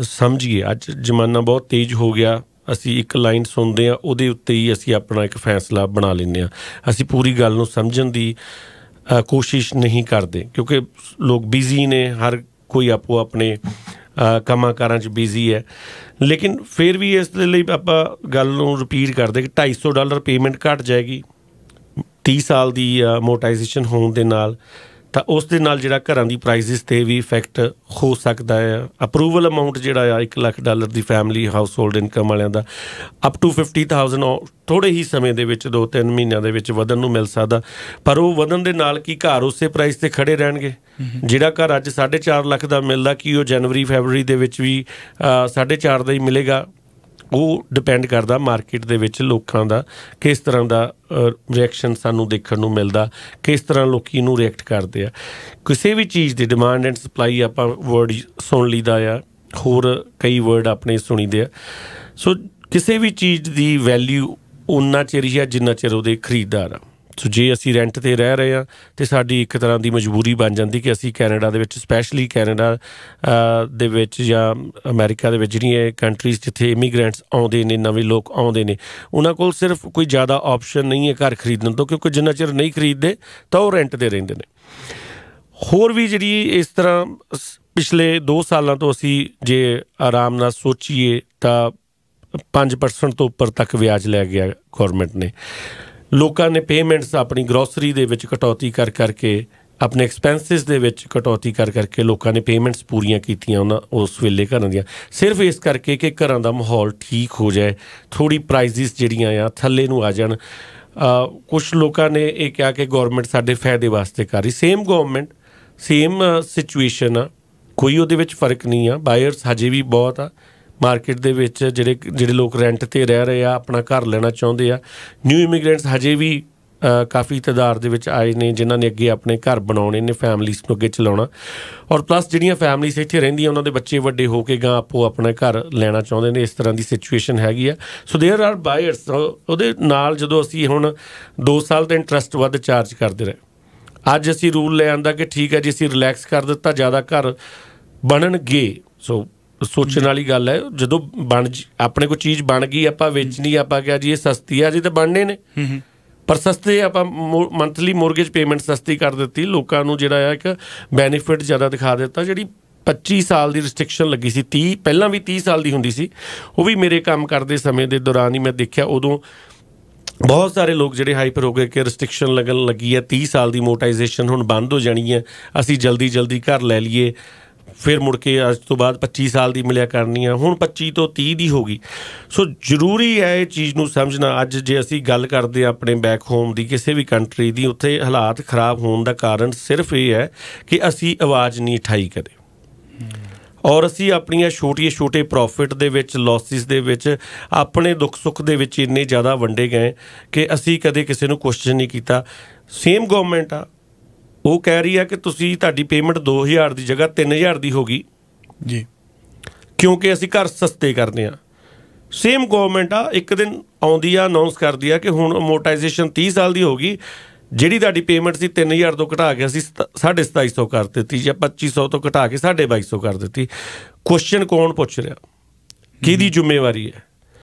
ਸਮਝੀਏ ਅੱਜ ਜ਼ਮਾਨਾ ਬਹੁਤ ਤੇਜ਼ ਹੋ ਗਿਆ ਅਸੀਂ ਇੱਕ ਲਾਈਨ ਸੁਣਦੇ ਆ ਉਹਦੇ ਉੱਤੇ ਹੀ ਅਸੀਂ ਆਪਣਾ ਇੱਕ ਫੈਸਲਾ ਬਣਾ ਲੈਂਦੇ ਆ ਅਸੀਂ ਪੂਰੀ ਗੱਲ ਨੂੰ ਸਮਝਣ ਦੀ ਕੋਸ਼ਿਸ਼ ਨਹੀਂ ਕਰਦੇ ਕਿਉਂਕਿ ਲੋਕ ਬਿਜ਼ੀ ਨੇ ਹਰ ਕੋਈ ਆਪੋ ਆਪਣੇ ਕਮਾਕਾਰਾਂ 'ਚ ਬਿਜ਼ੀ ਹੈ ਲੇਕਿਨ ਫਿਰ ਵੀ ਇਸ ਦੇ ਲਈ ਆਪਾਂ ਗੱਲ ਨੂੰ ਰਿਪੀਟ ਕਰਦੇ ਕਿ 250 ਡਾਲਰ ਪੇਮੈਂਟ ਘਟ ਜਾਏਗੀ 30 ਸਾਲ ਦੀ ਮੋਟਾਈਜੇਸ਼ਨ ਹੋਣ ਦੇ ਨਾਲ ਤਾਂ ਉਸ ਦੇ ਨਾਲ ਜਿਹੜਾ ਘਰਾਂ ਦੀ ਪ੍ਰਾਈਸਿਸ ਤੇ ਵੀ ਇਫੈਕਟ ਹੋ ਸਕਦਾ ਹੈ ਅਪਰੂਵਲ ਅਮਾਉਂਟ ਜਿਹੜਾ ਆ 1 ਲੱਖ ਡਾਲਰ ਦੀ ਫੈਮਿਲੀ ਹਾਊਸ ਹੋਲਡ ਇਨਕਮ ਵਾਲਿਆਂ ਦਾ ਅਪ ਟੂ 50000 ਥੋੜੇ ਹੀ ਸਮੇਂ ਦੇ ਵਿੱਚ 2-3 ਮਹੀਨਿਆਂ ਦੇ ਵਿੱਚ ਵਧਣ ਨੂੰ ਮਿਲ ਸਕਦਾ ਪਰ ਉਹ ਵਧਣ ਦੇ ਨਾਲ ਕੀ ਘਰ ਉਸੇ ਪ੍ਰਾਈਸ ਤੇ ਖੜੇ ਰਹਿਣਗੇ ਜਿਹੜਾ ਘਰ ਅੱਜ 4.5 ਲੱਖ ਦਾ ਮਿਲਦਾ ਕੀ ਉਹ ਜਨਵਰੀ ਫੈਬਰੂਰੀ ਦੇ ਵਿੱਚ ਵੀ 4.5 ਦਾ ਹੀ ਮਿਲੇਗਾ ਉਹ ਡਿਪੈਂਡ ਕਰਦਾ ਮਾਰਕੀਟ ਦੇ ਵਿੱਚ ਲੋਕਾਂ ਦਾ ਕਿਸ ਤਰ੍ਹਾਂ ਦਾ ਰਿਐਕਸ਼ਨ ਸਾਨੂੰ ਦੇਖਣ ਨੂੰ ਮਿਲਦਾ ਕਿਸ ਤਰ੍ਹਾਂ ਲੋਕੀ ਨੂੰ ਰਿਐਕਟ ਕਰਦੇ ਆ ਕਿਸੇ ਵੀ ਚੀਜ਼ ਦੀ ਡਿਮਾਂਡ ਐਂਡ ਸਪਲਾਈ ਆਪਾਂ ਵਰਡ ਸੁਣ ਲਈਦਾ ਆ ਹੋਰ ਕਈ ਵਰਡ ਆਪਣੇ ਸੁਣੀਦੇ ਆ ਸੋ ਕਿਸੇ ਵੀ ਚੀਜ਼ ਦੀ ਵੈਲਿਊ ਉਨਾ ਚਿਰ ਹੀ ਆ ਜਿੰਨਾ ਚਿਰ ਉਹਦੇ ਖਰੀਦਦਾਰ ਆ ਸੋ ਜੇ ਅਸੀਂ ਰੈਂਟ ਤੇ ਰਹਿ ਰਹੇ ਆ ਤੇ ਸਾਡੀ ਇੱਕ ਤਰ੍ਹਾਂ ਦੀ ਮਜਬੂਰੀ ਬਣ ਜਾਂਦੀ ਕਿ ਅਸੀਂ ਕੈਨੇਡਾ ਦੇ ਵਿੱਚ ਸਪੈਸ਼ਲੀ ਕੈਨੇਡਾ ਦੇ ਵਿੱਚ ਜਾਂ ਅਮਰੀਕਾ ਦੇ ਵਿੱਚ ਜਿਹੜੀਆਂ ਕੰਟਰੀਜ਼ ਜਿੱਥੇ ਇਮੀਗ੍ਰੈਂਟਸ ਆਉਂਦੇ ਨੇ ਨਵੇਂ ਲੋਕ ਆਉਂਦੇ ਨੇ ਉਹਨਾਂ ਕੋਲ ਸਿਰਫ ਕੋਈ ਜ਼ਿਆਦਾ ਆਪਸ਼ਨ ਨਹੀਂ ਹੈ ਘਰ ਖਰੀਦਣ ਤੋਂ ਕਿਉਂਕਿ ਜਿੰਨਾ ਚਿਰ ਨਹੀਂ ਖਰੀਦਦੇ ਤਾਂ ਉਹ ਰੈਂਟ ਤੇ ਰਹਿੰਦੇ ਨੇ ਹੋਰ ਵੀ ਜਿਹੜੀ ਇਸ ਤਰ੍ਹਾਂ ਪਿਛਲੇ 2 ਸਾਲਾਂ ਤੋਂ ਅਸੀਂ ਜੇ ਆਰਾਮ ਨਾਲ ਸੋਚੀਏ ਤਾਂ 5% ਤੋਂ ਉੱਪਰ ਤੱਕ ਵਿਆਜ ਲੈ ਗਿਆ ਗਵਰਨਮੈਂਟ ਨੇ ਲੋਕਾਂ ਨੇ ਪੇਮੈਂਟਸ ਆਪਣੀ ਗਰੋਸਰੀ ਦੇ ਵਿੱਚ ਕਟੌਤੀ ਕਰ ਕਰਕੇ ਆਪਣੇ ਐਕਸਪੈਂਸਸ ਦੇ ਵਿੱਚ ਕਟੌਤੀ ਕਰ ਕਰਕੇ ਲੋਕਾਂ ਨੇ ਪੇਮੈਂਟਸ ਪੂਰੀਆਂ ਕੀਤੀਆਂ ਉਹਨਾਂ ਉਸ ਵੇਲੇ ਘਰਾਂ ਦੀਆਂ ਸਿਰਫ ਇਸ ਕਰਕੇ ਕਿ ਘਰਾਂ ਦਾ ਮਾਹੌਲ ਠੀਕ ਹੋ ਜਾਏ ਥੋੜੀ ਪ੍ਰਾਈਸਿਸ ਜਿਹੜੀਆਂ ਆ ਥੱਲੇ ਨੂੰ ਆ ਜਾਣ ਕੁਝ ਲੋਕਾਂ ਨੇ ਇਹ ਕਿਹਾ ਕਿ ਗਵਰਨਮੈਂਟ ਸਾਡੇ ਫਾਇਦੇ ਵਾਸਤੇ ਕਰ ਰਹੀ ਸੇਮ ਗਵਰਨਮੈਂਟ ਸੇਮ ਸਿਚੁਏਸ਼ਨ ਆ ਕੋਈ ਉਹਦੇ ਵਿੱਚ ਫਰਕ ਨਹੀਂ ਆ ਬਾਇਰਸ ਹਜੇ ਵੀ ਬਹੁਤ ਆ ਮਾਰਕੀਟ ਦੇ ਵਿੱਚ ਜਿਹੜੇ ਜਿਹੜੇ ਲੋਕ ਰੈਂਟ ਤੇ ਰਹਿ ਰਹੇ ਆ ਆਪਣਾ ਘਰ ਲੈਣਾ ਚਾਹੁੰਦੇ ਆ ਨਿਊ ਇਮੀਗ੍ਰੈਂਟਸ ਹਜੇ ਵੀ ਕਾਫੀ ਤਦਾਰ ਦੇ ਵਿੱਚ ਆਏ ਨੇ ਜਿਨ੍ਹਾਂ ਨੇ ਅੱਗੇ ਆਪਣੇ ਘਰ ਬਣਾਉਣੇ ਨੇ ਫੈਮਲੀਆਂ ਨੂੰ ਅੱਗੇ ਚਲਾਉਣਾ ਔਰ ਪਲੱਸ ਜਿਹੜੀਆਂ ਫੈਮਲੀਆਂ ਇੱਥੇ ਰਹਿੰਦੀਆਂ ਉਹਨਾਂ ਦੇ ਬੱਚੇ ਵੱਡੇ ਹੋ ਕੇ ਗਾਂ ਆਪੋ ਆਪਣਾ ਘਰ ਲੈਣਾ ਚਾਹੁੰਦੇ ਨੇ ਇਸ ਤਰ੍ਹਾਂ ਦੀ ਸਿਚੁਏਸ਼ਨ ਹੈਗੀ ਆ ਸੋ देयर ਆਰ ਬਾਇਰਸ ਉਹਦੇ ਨਾਲ ਜਦੋਂ ਅਸੀਂ ਹੁਣ 2 ਸਾਲ ਦਾ ਇੰਟਰਸਟ ਵੱਧ ਚਾਰਜ ਕਰਦੇ ਰਹੇ ਅੱਜ ਅਸੀਂ ਰੂਲ ਲੈ ਆਂਦਾ ਕਿ ਠੀਕ ਹੈ ਜੀ ਅਸੀਂ ਰਿਲੈਕਸ ਕਰ ਦਿੱਤਾ ਜ਼ਿਆਦਾ ਘਰ ਬਣਨਗੇ ਸੋ ਸੋਚਣ ਵਾਲੀ ਗੱਲ ਹੈ ਜਦੋਂ ਬਣ ਆਪਣੇ ਕੋ ਚੀਜ਼ ਬਣ ਗਈ ਆਪਾਂ ਵੇਚਣੀ ਆਪਾਂ ਕਿਹਾ ਜੀ ਇਹ ਸਸਤੀ ਆ ਜੀ ਤੇ ਬਣਨੇ ਨੇ ਪਰ ਸਸਤੇ ਆਪਾਂ ਮੰਥਲੀ ਮੋਰਗੇਜ ਪੇਮੈਂਟ ਸਸਤੀ ਕਰ ਦਿੱਤੀ ਲੋਕਾਂ ਨੂੰ ਜਿਹੜਾ ਆ ਇੱਕ ਬੈਨੀਫਿਟ ਜ਼ਿਆਦਾ ਦਿਖਾ ਦਿੱਤਾ ਜਿਹੜੀ 25 ਸਾਲ ਦੀ ਰੈਸਟ੍ਰਿਕਸ਼ਨ ਲੱਗੀ ਸੀ 30 ਪਹਿਲਾਂ ਵੀ 30 ਸਾਲ ਦੀ ਹੁੰਦੀ ਸੀ ਉਹ ਵੀ ਮੇਰੇ ਕੰਮ ਕਰਦੇ ਸਮੇਂ ਦੇ ਦੌਰਾਨ ਹੀ ਮੈਂ ਦੇਖਿਆ ਉਦੋਂ ਬਹੁਤ ਸਾਰੇ ਲੋਕ ਜਿਹੜੇ ਹਾਈਪਰ ਹੋ ਗਏ ਕਿ ਰੈਸਟ੍ਰਿਕਸ਼ਨ ਲੱਗਣ ਲੱਗੀ ਹੈ 30 ਸਾਲ ਦੀ ਮੋਟਾਈਜੇਸ਼ਨ ਹੁਣ ਬੰਦ ਹੋ ਜਾਣੀ ਹੈ ਅਸੀਂ ਜਲਦੀ ਜਲਦੀ ਘਰ ਲੈ ਲਈਏ ਫਿਰ ਮੁੜ ਕੇ ਅੱਜ ਤੋਂ ਬਾਅਦ 25 ਸਾਲ ਦੀ ਮਿਲਿਆ ਕਰਨੀ ਆ ਹੁਣ 25 ਤੋਂ 30 ਦੀ ਹੋ ਗਈ ਸੋ ਜ਼ਰੂਰੀ ਹੈ ਇਹ ਚੀਜ਼ ਨੂੰ ਸਮਝਣਾ ਅੱਜ ਜੇ ਅਸੀਂ ਗੱਲ ਕਰਦੇ ਆ ਆਪਣੇ ਬੈਕ ਹੋਮ ਦੀ ਕਿਸੇ ਵੀ ਕੰਟਰੀ ਦੀ ਉੱਥੇ ਹਾਲਾਤ ਖਰਾਬ ਹੋਣ ਦਾ ਕਾਰਨ ਸਿਰਫ ਇਹ ਹੈ ਕਿ ਅਸੀਂ ਆਵਾਜ਼ ਨਹੀਂ ਠਾਈ ਕਦੇ ਔਰ ਅਸੀਂ ਆਪਣੀਆਂ ਛੋਟੀਆਂ ਛੋਟੇ ਪ੍ਰੋਫਿਟ ਦੇ ਵਿੱਚ ਲਾਸਸ ਦੇ ਵਿੱਚ ਆਪਣੇ ਦੁੱਖ ਸੁੱਖ ਦੇ ਵਿੱਚ ਇੰਨੇ ਜ਼ਿਆਦਾ ਵੰਡੇ ਗਏ ਕਿ ਅਸੀਂ ਕਦੇ ਕਿਸੇ ਨੂੰ ਕੁਐਸਚਨ ਨਹੀਂ ਕੀਤਾ ਸੇਮ ਗਵਰਨਮੈਂਟ ਆ ਉਹ ਕਹਿ ਰਹੀ ਹੈ ਕਿ ਤੁਸੀਂ ਤੁਹਾਡੀ ਪੇਮੈਂਟ 2000 ਦੀ ਜਗ੍ਹਾ 3000 ਦੀ ਹੋ ਗਈ ਜੀ ਕਿਉਂਕਿ ਅਸੀਂ ਘਰ ਸਸਤੇ ਕਰਦੇ ਆ ਸੇਮ ਗਵਰਨਮੈਂਟ ਆ ਇੱਕ ਦਿਨ ਆਉਂਦੀ ਆ ਅਨਾਉਂਸ ਕਰਦੀ ਆ ਕਿ ਹੁਣ ਮੋਟਾਈਜੇਸ਼ਨ 30 ਸਾਲ ਦੀ ਹੋ ਗਈ ਜਿਹੜੀ ਤੁਹਾਡੀ ਪੇਮੈਂਟ ਸੀ 3000 ਤੋਂ ਘਟਾ ਕੇ ਅਸੀਂ 2750 ਕਰ ਦਿੱਤੀ ਜਾਂ 2500 ਤੋਂ ਘਟਾ ਕੇ 2250 ਕਰ ਦਿੱਤੀ ਕੁਐਸਚਨ ਕੌਣ ਪੁੱਛ ਰਿਹਾ ਕਿਹਦੀ ਜ਼ਿੰਮੇਵਾਰੀ ਹੈ